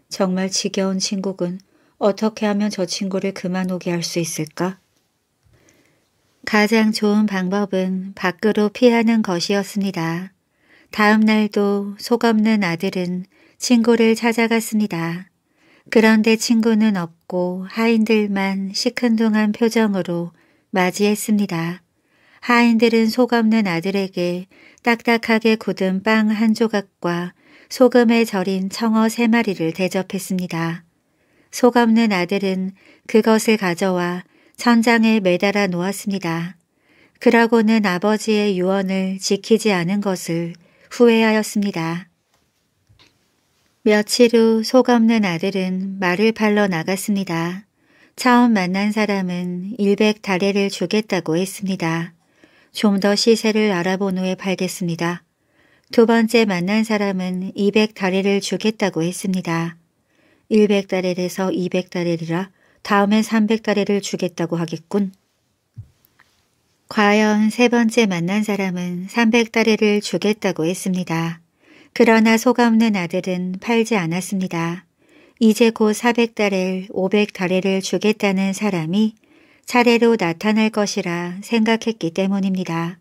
정말 지겨운 친구군. 어떻게 하면 저 친구를 그만 오게 할 수 있을까? 가장 좋은 방법은 밖으로 피하는 것이었습니다. 다음 날도 속없는 아들은 친구를 찾아갔습니다. 그런데 친구는 없고 하인들만 시큰둥한 표정으로 맞이했습니다. 하인들은 속없는 아들에게 딱딱하게 굳은 빵 한 조각과 소금에 절인 청어 세 마리를 대접했습니다. 소감는 아들은 그것을 가져와 천장에 매달아 놓았습니다. 그러고는 아버지의 유언을 지키지 않은 것을 후회하였습니다. 며칠 후소감는 아들은 말을 팔러 나갔습니다. 처음 만난 사람은 100 다레를 주겠다고 했습니다. 좀 더 시세를 알아본 후에 팔겠습니다. 두 번째 만난 사람은 200다레를 주겠다고 했습니다. 100다레에서 200다레리라 다음엔 300다레를 주겠다고 하겠군. 과연 세 번째 만난 사람은 300다레를 주겠다고 했습니다. 그러나 속없는 아들은 팔지 않았습니다. 이제 곧 400다렐, 500다렐을 주겠다는 사람이 차례로 나타날 것이라 생각했기 때문입니다.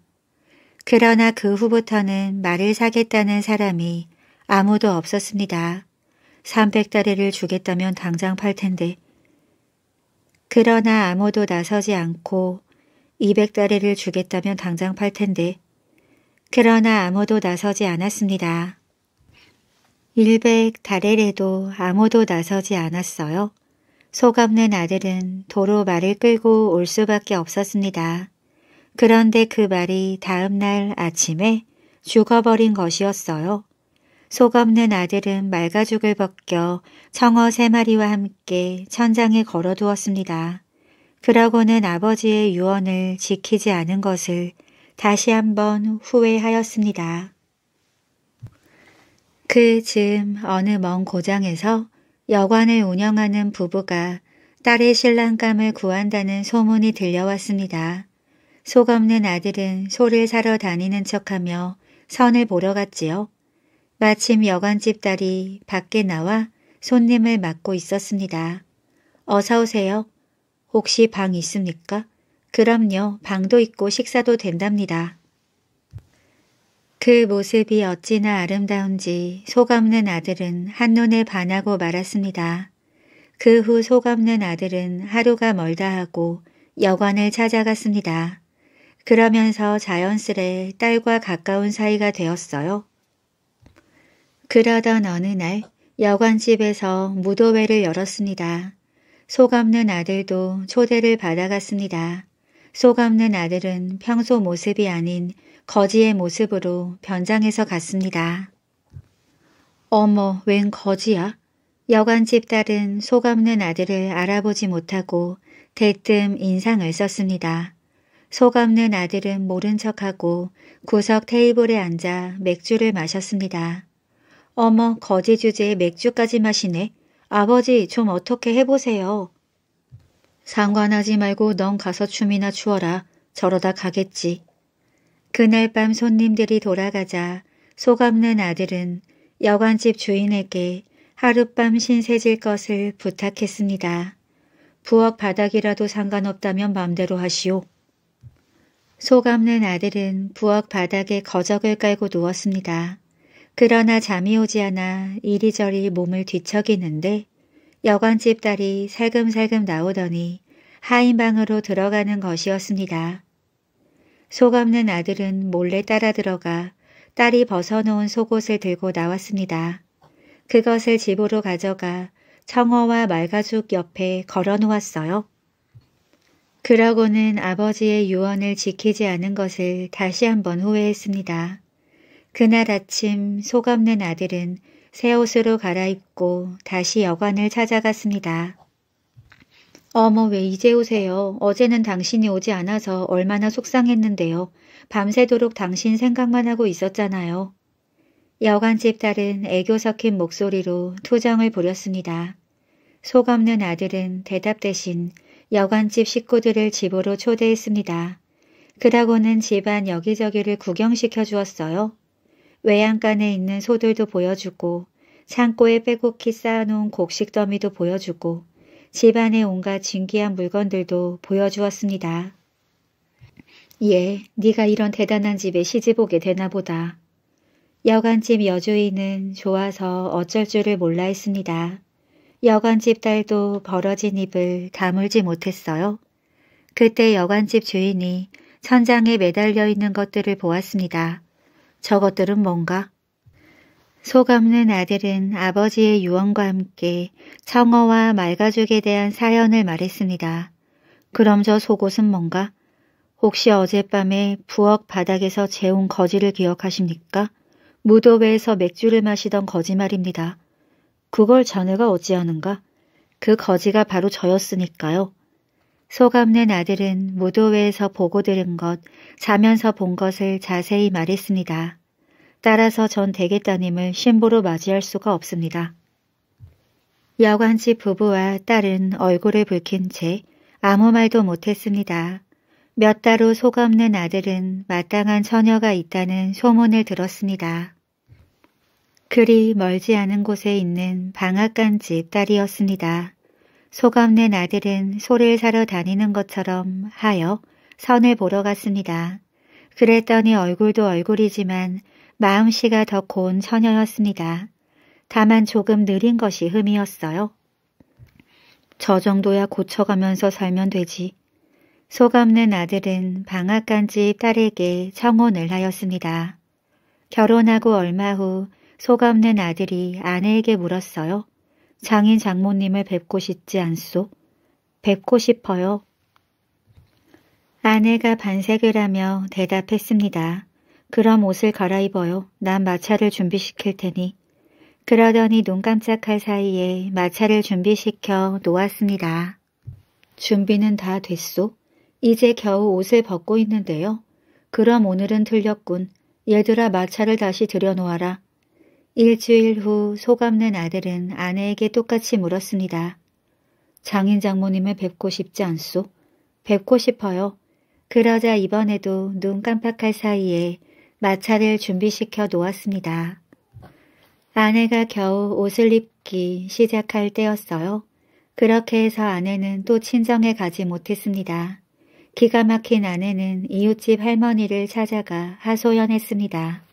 그러나 그 후부터는 말을 사겠다는 사람이 아무도 없었습니다. 300다리를 주겠다면 당장 팔 텐데. 그러나 아무도 나서지 않고 200다리를 주겠다면 당장 팔 텐데. 그러나 아무도 나서지 않았습니다. 100다리에도 아무도 나서지 않았어요. 속없는 아들은 도로 말을 끌고 올 수밖에 없었습니다. 그런데 그 말이 다음날 아침에 죽어버린 것이었어요. 속없는 아들은 말가죽을 벗겨 청어 세 마리와 함께 천장에 걸어두었습니다. 그러고는 아버지의 유언을 지키지 않은 것을 다시 한번 후회하였습니다. 그 즈음 어느 먼 고장에서 여관을 운영하는 부부가 딸의 신랑감을 구한다는 소문이 들려왔습니다. 속없는 아들은 소를 사러 다니는 척하며 선을 보러 갔지요. 마침 여관집 딸이 밖에 나와 손님을 맞고 있었습니다. 어서 오세요. 혹시 방 있습니까? 그럼요. 방도 있고 식사도 된답니다. 그 모습이 어찌나 아름다운지 속없는 아들은 한눈에 반하고 말았습니다. 그 후 속없는 아들은 하루가 멀다 하고 여관을 찾아갔습니다. 그러면서 자연스레 딸과 가까운 사이가 되었어요. 그러던 어느 날 여관집에서 무도회를 열었습니다. 속없는 아들도 초대를 받아갔습니다. 속없는 아들은 평소 모습이 아닌 거지의 모습으로 변장해서 갔습니다. 어머, 웬 거지야? 여관집 딸은 속없는 아들을 알아보지 못하고 대뜸 인상을 썼습니다. 속없는 아들은 모른 척하고 구석 테이블에 앉아 맥주를 마셨습니다. 어머 거지 주제에 맥주까지 마시네. 아버지 좀 어떻게 해보세요. 상관하지 말고 넌 가서 춤이나 추어라. 저러다 가겠지. 그날 밤 손님들이 돌아가자 속없는 아들은 여관집 주인에게 하룻밤 신세질 것을 부탁했습니다. 부엌 바닥이라도 상관없다면 맘대로 하시오. 속없는 아들은 부엌 바닥에 거적을 깔고 누웠습니다. 그러나 잠이 오지 않아 이리저리 몸을 뒤척이는데 여관집 딸이 살금살금 나오더니 하인방으로 들어가는 것이었습니다. 속없는 아들은 몰래 따라 들어가 딸이 벗어놓은 속옷을 들고 나왔습니다. 그것을 집으로 가져가 청어와 말가죽 옆에 걸어놓았어요. 그러고는 아버지의 유언을 지키지 않은 것을 다시 한번 후회했습니다. 그날 아침 속없는 아들은 새 옷으로 갈아입고 다시 여관을 찾아갔습니다. 어머 왜 이제 오세요? 어제는 당신이 오지 않아서 얼마나 속상했는데요. 밤새도록 당신 생각만 하고 있었잖아요. 여관집 딸은 애교 섞인 목소리로 투정을 부렸습니다. 속없는 아들은 대답 대신 여관집 식구들을 집으로 초대했습니다. 그러고는 집안 여기저기를 구경시켜 주었어요. 외양간에 있는 소들도 보여주고 창고에 빼곡히 쌓아놓은 곡식 더미도 보여주고 집안의 온갖 진귀한 물건들도 보여주었습니다. 예, 네가 이런 대단한 집에 시집오게 되나 보다. 여관집 여주인은 좋아서 어쩔 줄을 몰라 했습니다. 여관집 딸도 벌어진 입을 다물지 못했어요. 그때 여관집 주인이 천장에 매달려 있는 것들을 보았습니다. 저것들은 뭔가? 속없는 아들은 아버지의 유언과 함께 청어와 말가죽에 대한 사연을 말했습니다. 그럼 저 속옷은 뭔가? 혹시 어젯밤에 부엌 바닥에서 재운 거지를 기억하십니까? 무도회에서 맥주를 마시던 거짓말입니다. 그걸 자네가 어찌하는가? 그 거지가 바로 저였으니까요. 소감낸 아들은 무도회에서 보고 들은 것, 자면서 본 것을 자세히 말했습니다. 따라서 전 대개따님을 신부로 맞이할 수가 없습니다. 여관집 부부와 딸은 얼굴을 붉힌 채 아무 말도 못했습니다. 몇 달 후 소감낸 아들은 마땅한 처녀가 있다는 소문을 들었습니다. 그리 멀지 않은 곳에 있는 방앗간 집 딸이었습니다. 소감낸 아들은 소를 사러 다니는 것처럼 하여 선을 보러 갔습니다. 그랬더니 얼굴도 얼굴이지만 마음씨가 더 고운 처녀였습니다. 다만 조금 느린 것이 흠이었어요. 저 정도야 고쳐가면서 살면 되지. 소감 낸 아들은 방앗간 집 딸에게 청혼을 하였습니다. 결혼하고 얼마 후 속없는 아들이 아내에게 물었어요. 장인 장모님을 뵙고 싶지 않소? 뵙고 싶어요. 아내가 반색을 하며 대답했습니다. 그럼 옷을 갈아입어요. 난 마차를 준비시킬 테니. 그러더니 눈 깜짝할 사이에 마차를 준비시켜 놓았습니다. 준비는 다 됐소? 이제 겨우 옷을 벗고 있는데요. 그럼 오늘은 틀렸군. 얘들아 마차를 다시 들여놓아라. 일주일 후 속없는 아들은 아내에게 똑같이 물었습니다. 장인 장모님을 뵙고 싶지 않소? 뵙고 싶어요. 그러자 이번에도 눈 깜빡할 사이에 마차를 준비시켜 놓았습니다. 아내가 겨우 옷을 입기 시작할 때였어요. 그렇게 해서 아내는 또 친정에 가지 못했습니다. 기가 막힌 아내는 이웃집 할머니를 찾아가 하소연했습니다.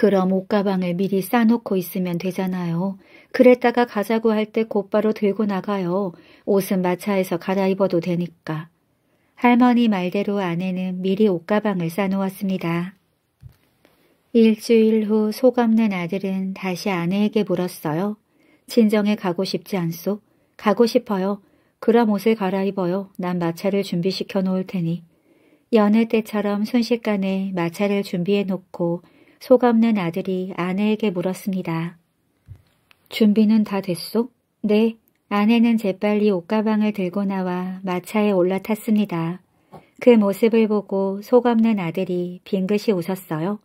그럼 옷가방을 미리 싸놓고 있으면 되잖아요. 그랬다가 가자고 할 때 곧바로 들고 나가요. 옷은 마차에서 갈아입어도 되니까. 할머니 말대로 아내는 미리 옷가방을 싸놓았습니다. 일주일 후 속없는 아들은 다시 아내에게 물었어요. 진정에 가고 싶지 않소? 가고 싶어요. 그럼 옷을 갈아입어요. 난 마차를 준비시켜 놓을 테니. 연애 때처럼 순식간에 마차를 준비해 놓고 속없는 아들이 아내에게 물었습니다. 준비는 다 됐소? 네, 아내는 재빨리 옷가방을 들고 나와 마차에 올라탔습니다. 그 모습을 보고 속없는 아들이 빙긋이 웃었어요.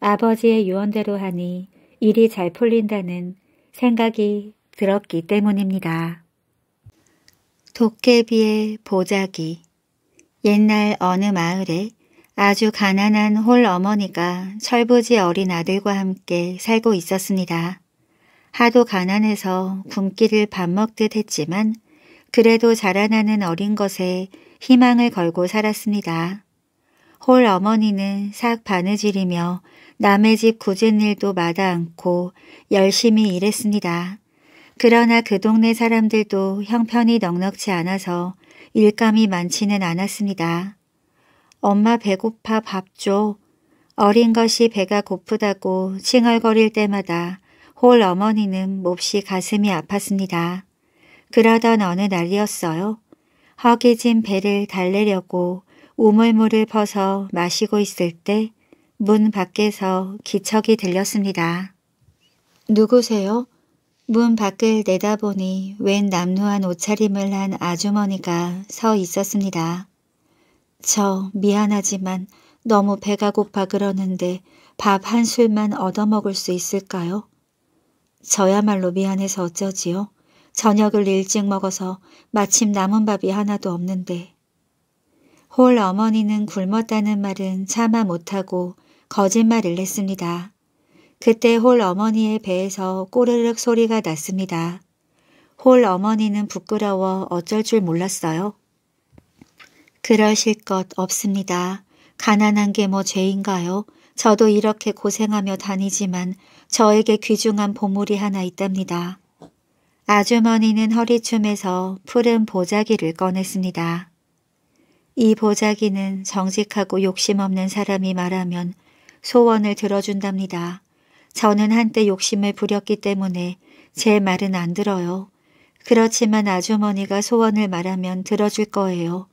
아버지의 유언대로 하니 일이 잘 풀린다는 생각이 들었기 때문입니다. 도깨비의 보자기 옛날 어느 마을에 아주 가난한 홀 어머니가 철부지 어린 아들과 함께 살고 있었습니다. 하도 가난해서 굶기를 밥 먹듯 했지만 그래도 자라나는 어린 것에 희망을 걸고 살았습니다. 홀 어머니는 싹 바느질이며 남의 집 굳은 일도 마다 않고 열심히 일했습니다. 그러나 그 동네 사람들도 형편이 넉넉치 않아서 일감이 많지는 않았습니다. 엄마 배고파 밥 줘. 어린 것이 배가 고프다고 칭얼거릴 때마다 홀 어머니는 몹시 가슴이 아팠습니다. 그러던 어느 날이었어요. 허기진 배를 달래려고 우물물을 퍼서 마시고 있을 때 문 밖에서 기척이 들렸습니다. 누구세요? 문 밖을 내다보니 웬 남루한 옷차림을 한 아주머니가 서 있었습니다. 저 미안하지만 너무 배가 고파 그러는데 밥 한 술만 얻어먹을 수 있을까요? 저야말로 미안해서 어쩌지요. 저녁을 일찍 먹어서 마침 남은 밥이 하나도 없는데. 홀 어머니는 굶었다는 말은 참아 못하고 거짓말을 했습니다. 그때 홀 어머니의 배에서 꼬르륵 소리가 났습니다. 홀 어머니는 부끄러워 어쩔 줄 몰랐어요. 그러실 것 없습니다. 가난한 게 뭐 죄인가요? 저도 이렇게 고생하며 다니지만 저에게 귀중한 보물이 하나 있답니다. 아주머니는 허리춤에서 푸른 보자기를 꺼냈습니다. 이 보자기는 정직하고 욕심 없는 사람이 말하면 소원을 들어준답니다. 저는 한때 욕심을 부렸기 때문에 제 말은 안 들어요. 그렇지만 아주머니가 소원을 말하면 들어줄 거예요.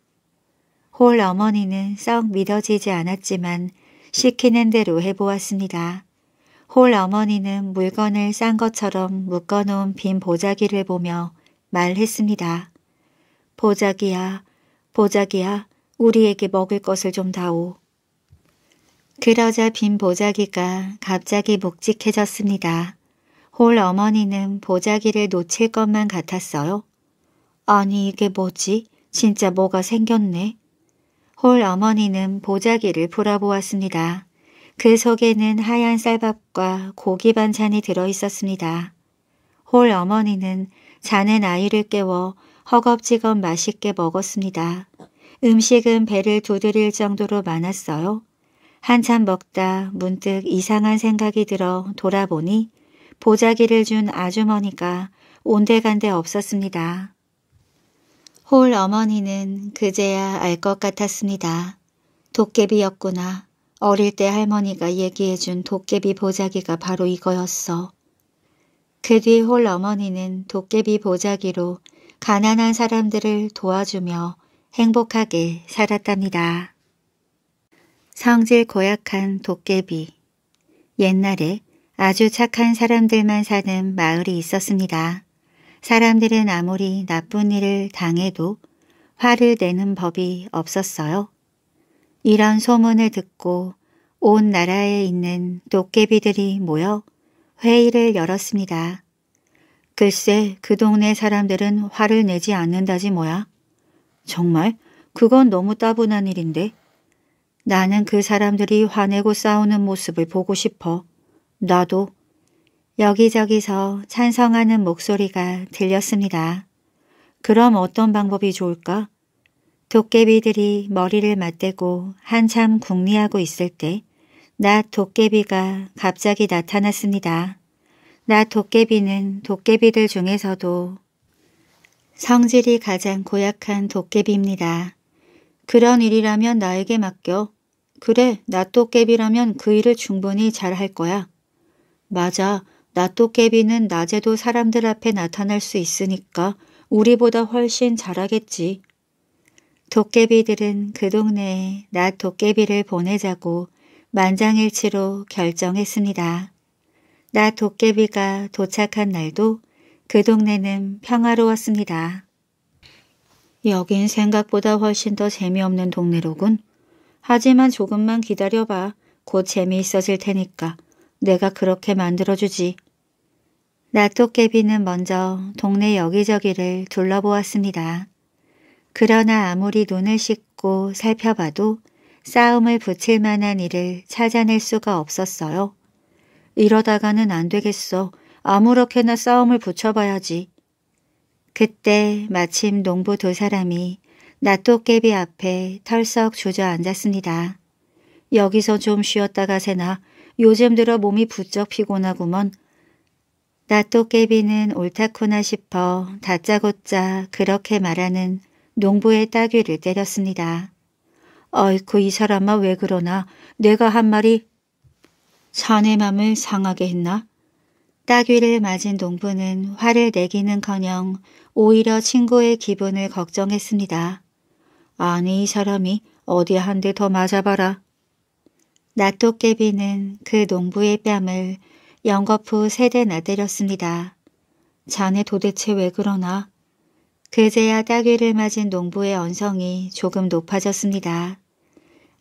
홀 어머니는 썩 믿어지지 않았지만 시키는 대로 해보았습니다. 홀 어머니는 물건을 싼 것처럼 묶어놓은 빈 보자기를 보며 말했습니다. 보자기야, 보자기야, 우리에게 먹을 것을 좀 다오. 그러자 빈 보자기가 갑자기 묵직해졌습니다. 홀 어머니는 보자기를 놓칠 것만 같았어요. 아니 이게 뭐지? 진짜 뭐가 생겼네. 홀 어머니는 보자기를 풀어보았습니다. 그 속에는 하얀 쌀밥과 고기 반찬이 들어있었습니다. 홀 어머니는 자는 아이를 깨워 허겁지겁 맛있게 먹었습니다. 음식은 배를 두드릴 정도로 많았어요. 한참 먹다 문득 이상한 생각이 들어 돌아보니 보자기를 준 아주머니가 온데간데 없었습니다. 홀 어머니는 그제야 알 것 같았습니다. 도깨비였구나. 어릴 때 할머니가 얘기해준 도깨비 보자기가 바로 이거였어. 그 뒤 홀 어머니는 도깨비 보자기로 가난한 사람들을 도와주며 행복하게 살았답니다. 성질 고약한 도깨비 옛날에 아주 착한 사람들만 사는 마을이 있었습니다. 사람들은 아무리 나쁜 일을 당해도 화를 내는 법이 없었어요. 이런 소문을 듣고 온 나라에 있는 도깨비들이 모여 회의를 열었습니다. 글쎄 그 동네 사람들은 화를 내지 않는다지 뭐야. 정말? 그건 너무 따분한 일인데. 나는 그 사람들이 화내고 싸우는 모습을 보고 싶어. 나도 여기저기서 찬성하는 목소리가 들렸습니다. 그럼 어떤 방법이 좋을까? 도깨비들이 머리를 맞대고 한참 궁리하고 있을 때낮 도깨비가 갑자기 나타났습니다. 낮 도깨비는 도깨비들 중에서도 성질이 가장 고약한 도깨비입니다. 그런 일이라면 나에게 맡겨. 그래, 나 도깨비라면 그 일을 충분히 잘 할 거야. 맞아, 나토깨비는 낮에도 사람들 앞에 나타날 수 있으니까 우리보다 훨씬 잘하겠지. 도깨비들은 그 동네에 나 도깨비를 보내자고 만장일치로 결정했습니다. 나 도깨비가 도착한 날도 그 동네는 평화로웠습니다. 여긴 생각보다 훨씬 더 재미없는 동네로군. 하지만 조금만 기다려봐. 곧 재미있어질 테니까 내가 그렇게 만들어주지. 나토깨비는 먼저 동네 여기저기를 둘러보았습니다. 그러나 아무리 눈을 씻고 살펴봐도 싸움을 붙일 만한 일을 찾아낼 수가 없었어요. 이러다가는 안 되겠어. 아무렇게나 싸움을 붙여봐야지. 그때 마침 농부 두 사람이 나토깨비 앞에 털썩 주저앉았습니다. 여기서 좀 쉬었다가 세나 요즘 들어 몸이 부쩍 피곤하구먼. 나 또깨비는 옳다구나 싶어 다짜고짜 그렇게 말하는 농부의 따귀를 때렸습니다. 어이쿠 이 사람아 왜 그러나 내가 한 말이 자네 맘을 상하게 했나? 따귀를 맞은 농부는 화를 내기는커녕 오히려 친구의 기분을 걱정했습니다. 아니 이 사람이 어디 한 대 더 맞아봐라. 낙토깨비는 그 농부의 뺨을 연거푸 세대 나때렸습니다. 자네 도대체 왜 그러나? 그제야 따귀를 맞은 농부의 언성이 조금 높아졌습니다.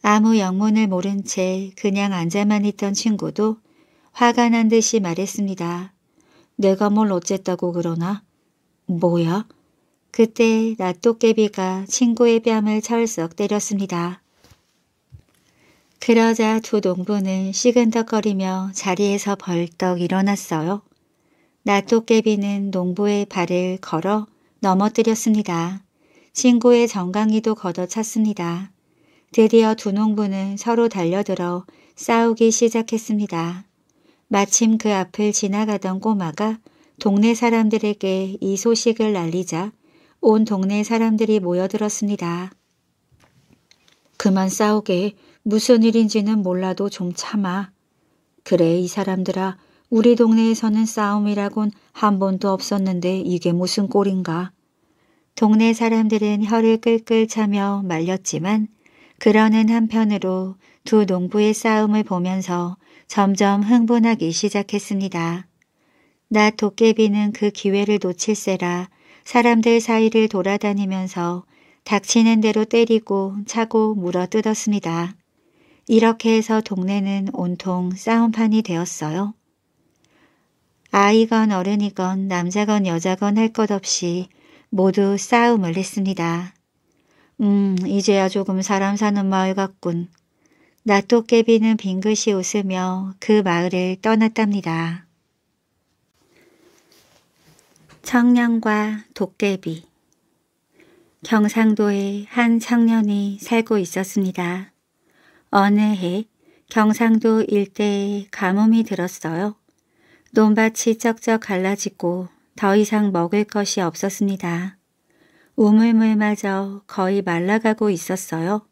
아무 영문을 모른 채 그냥 앉아만 있던 친구도 화가 난 듯이 말했습니다. 내가 뭘 어쨌다고 그러나? 뭐야? 그때 라또깨비가 친구의 뺨을 철썩 때렸습니다. 그러자 두 농부는 시근덕거리며 자리에서 벌떡 일어났어요. 나토깨비는 농부의 발을 걸어 넘어뜨렸습니다. 친구의 정강이도 걷어찼습니다. 드디어 두 농부는 서로 달려들어 싸우기 시작했습니다. 마침 그 앞을 지나가던 꼬마가 동네 사람들에게 이 소식을 날리자 온 동네 사람들이 모여들었습니다. 그만 싸우게 무슨 일인지는 몰라도 좀 참아. 그래 이 사람들아 우리 동네에서는 싸움이라곤 한 번도 없었는데 이게 무슨 꼴인가. 동네 사람들은 혀를 끌끌 차며 말렸지만 그러는 한편으로 두 농부의 싸움을 보면서 점점 흥분하기 시작했습니다. 나 도깨비는 그 기회를 놓칠세라 사람들 사이를 돌아다니면서 닥치는 대로 때리고 차고 물어 뜯었습니다. 이렇게 해서 동네는 온통 싸움판이 되었어요. 아이건 어른이건 남자건 여자건 할 것 없이 모두 싸움을 했습니다. 음, 이제야 조금 사람 사는 마을 같군. 나또깨비는 빙긋이 웃으며 그 마을을 떠났답니다. 청년과 도깨비 경상도에 한 청년이 살고 있었습니다. 어느 해 경상도 일대에 가뭄이 들었어요. 논밭이 쩍쩍 갈라지고 더 이상 먹을 것이 없었습니다. 우물물마저 거의 말라가고 있었어요.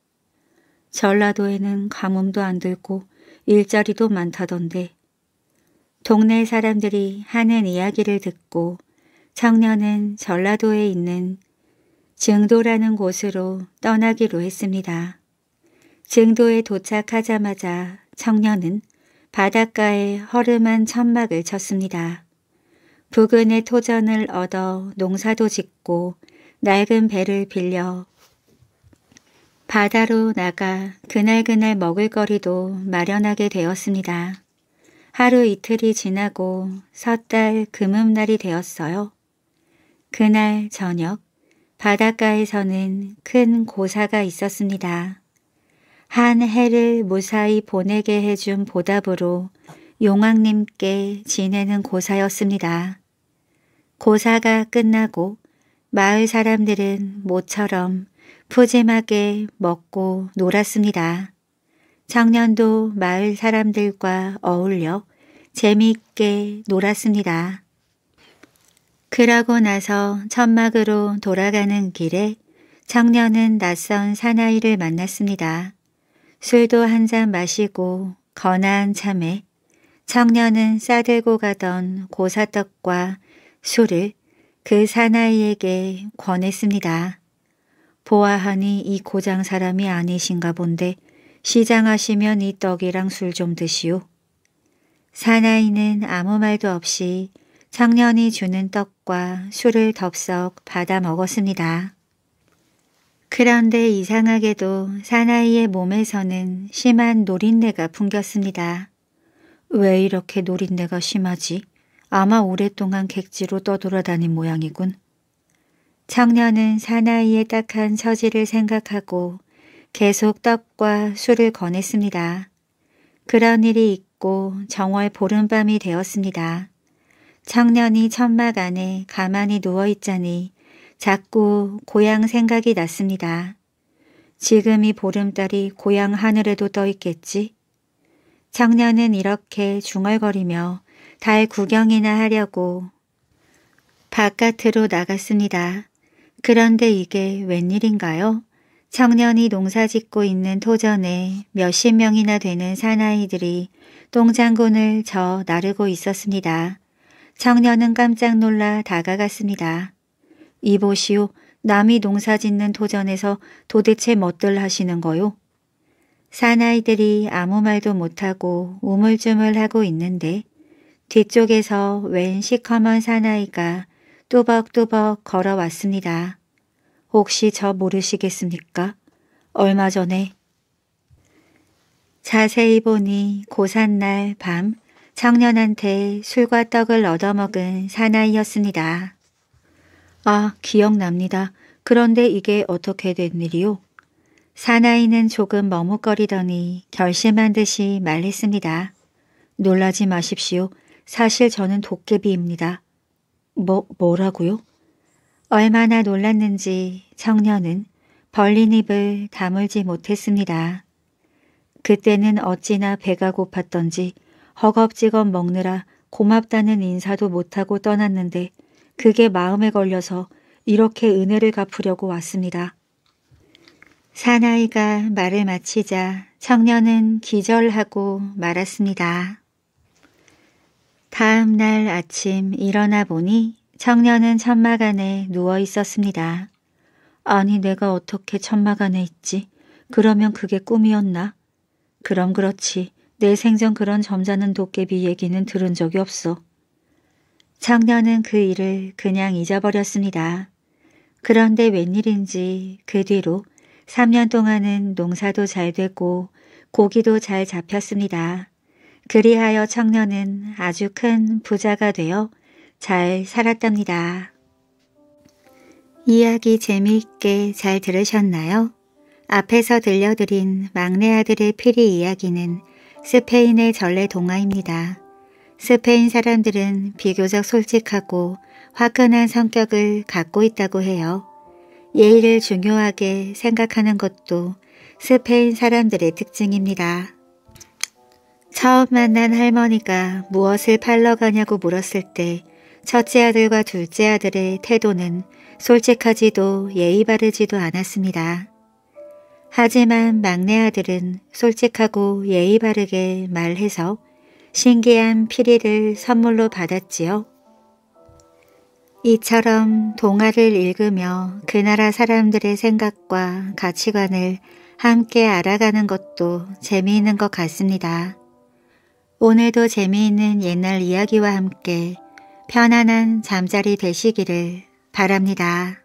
전라도에는 가뭄도 안 들고 일자리도 많다던데. 동네 사람들이 하는 이야기를 듣고 청년은 전라도에 있는 증도라는 곳으로 떠나기로 했습니다. 증도에 도착하자마자 청년은 바닷가에 허름한 천막을 쳤습니다. 부근의 토전을 얻어 농사도 짓고 낡은 배를 빌려 바다로 나가 그날그날 먹을거리도 마련하게 되었습니다. 하루 이틀이 지나고 섣달 금음날이 되었어요. 그날 저녁 바닷가에서는 큰 고사가 있었습니다. 한 해를 무사히 보내게 해준 보답으로 용왕님께 지내는 고사였습니다. 고사가 끝나고 마을 사람들은 모처럼 푸짐하게 먹고 놀았습니다. 청년도 마을 사람들과 어울려 재미있게 놀았습니다. 그러고 나서 천막으로 돌아가는 길에 청년은 낯선 사나이를 만났습니다. 술도 한 잔 마시고 건한 참에 청년은 싸들고 가던 고사떡과 술을 그 사나이에게 권했습니다. 보아하니 이 고장 사람이 아니신가 본데 시장하시면 이 떡이랑 술 좀 드시오. 사나이는 아무 말도 없이 청년이 주는 떡과 술을 덥석 받아 먹었습니다. 그런데 이상하게도 사나이의 몸에서는 심한 노린내가 풍겼습니다. 왜 이렇게 노린내가 심하지? 아마 오랫동안 객지로 떠돌아다닌 모양이군. 청년은 사나이의 딱한 처지를 생각하고 계속 떡과 술을 권했습니다. 그런 일이 있고 정월 보름밤이 되었습니다. 청년이 천막 안에 가만히 누워있자니 자꾸 고향 생각이 났습니다. 지금 이 보름달이 고향 하늘에도 떠 있겠지? 청년은 이렇게 중얼거리며 달 구경이나 하려고 바깥으로 나갔습니다. 그런데 이게 웬일인가요? 청년이 농사짓고 있는 토전에 몇십 명이나 되는 사나이들이 똥장군을 저 나르고 있었습니다. 청년은 깜짝 놀라 다가갔습니다. 이보시오. 남이 농사 짓는 도전에서 도대체 멋들 하시는 거요? 사나이들이 아무 말도 못하고 우물쭈물하고 있는데 뒤쪽에서 웬 시커먼 사나이가 뚜벅뚜벅 걸어왔습니다. 혹시 저 모르시겠습니까? 얼마 전에 자세히 보니 고산날 밤 청년한테 술과 떡을 얻어먹은 사나이였습니다. 아, 기억납니다. 그런데 이게 어떻게 된 일이요? 사나이는 조금 머뭇거리더니 결심한 듯이 말했습니다. 놀라지 마십시오. 사실 저는 도깨비입니다. 뭐, 뭐라고요? 얼마나 놀랐는지 청년은 벌린 입을 다물지 못했습니다. 그때는 어찌나 배가 고팠던지 허겁지겁 먹느라 고맙다는 인사도 못하고 떠났는데 그게 마음에 걸려서 이렇게 은혜를 갚으려고 왔습니다. 사나이가 말을 마치자 청년은 기절하고 말았습니다. 다음 날 아침 일어나 보니 청년은 천막 안에 누워 있었습니다. 아니 내가 어떻게 천막 안에 있지? 그러면 그게 꿈이었나? 그럼 그렇지. 내 생전 그런 점잖은 도깨비 얘기는 들은 적이 없어. 청년은 그 일을 그냥 잊어버렸습니다. 그런데 웬일인지 그 뒤로 3년 동안은 농사도 잘 되고 고기도 잘 잡혔습니다. 그리하여 청년은 아주 큰 부자가 되어 잘 살았답니다. 이야기 재미있게 잘 들으셨나요? 앞에서 들려드린 막내 아들의 피리 이야기는 스페인의 전래 동화입니다. 스페인 사람들은 비교적 솔직하고 화끈한 성격을 갖고 있다고 해요. 예의를 중요하게 생각하는 것도 스페인 사람들의 특징입니다. 처음 만난 할머니가 무엇을 팔러 가냐고 물었을 때 첫째 아들과 둘째 아들의 태도는 솔직하지도 예의 바르지도 않았습니다. 하지만 막내 아들은 솔직하고 예의 바르게 말해서 신기한 피리를 선물로 받았지요. 이처럼 동화를 읽으며 그 나라 사람들의 생각과 가치관을 함께 알아가는 것도 재미있는 것 같습니다. 오늘도 재미있는 옛날 이야기와 함께 편안한 잠자리 되시기를 바랍니다.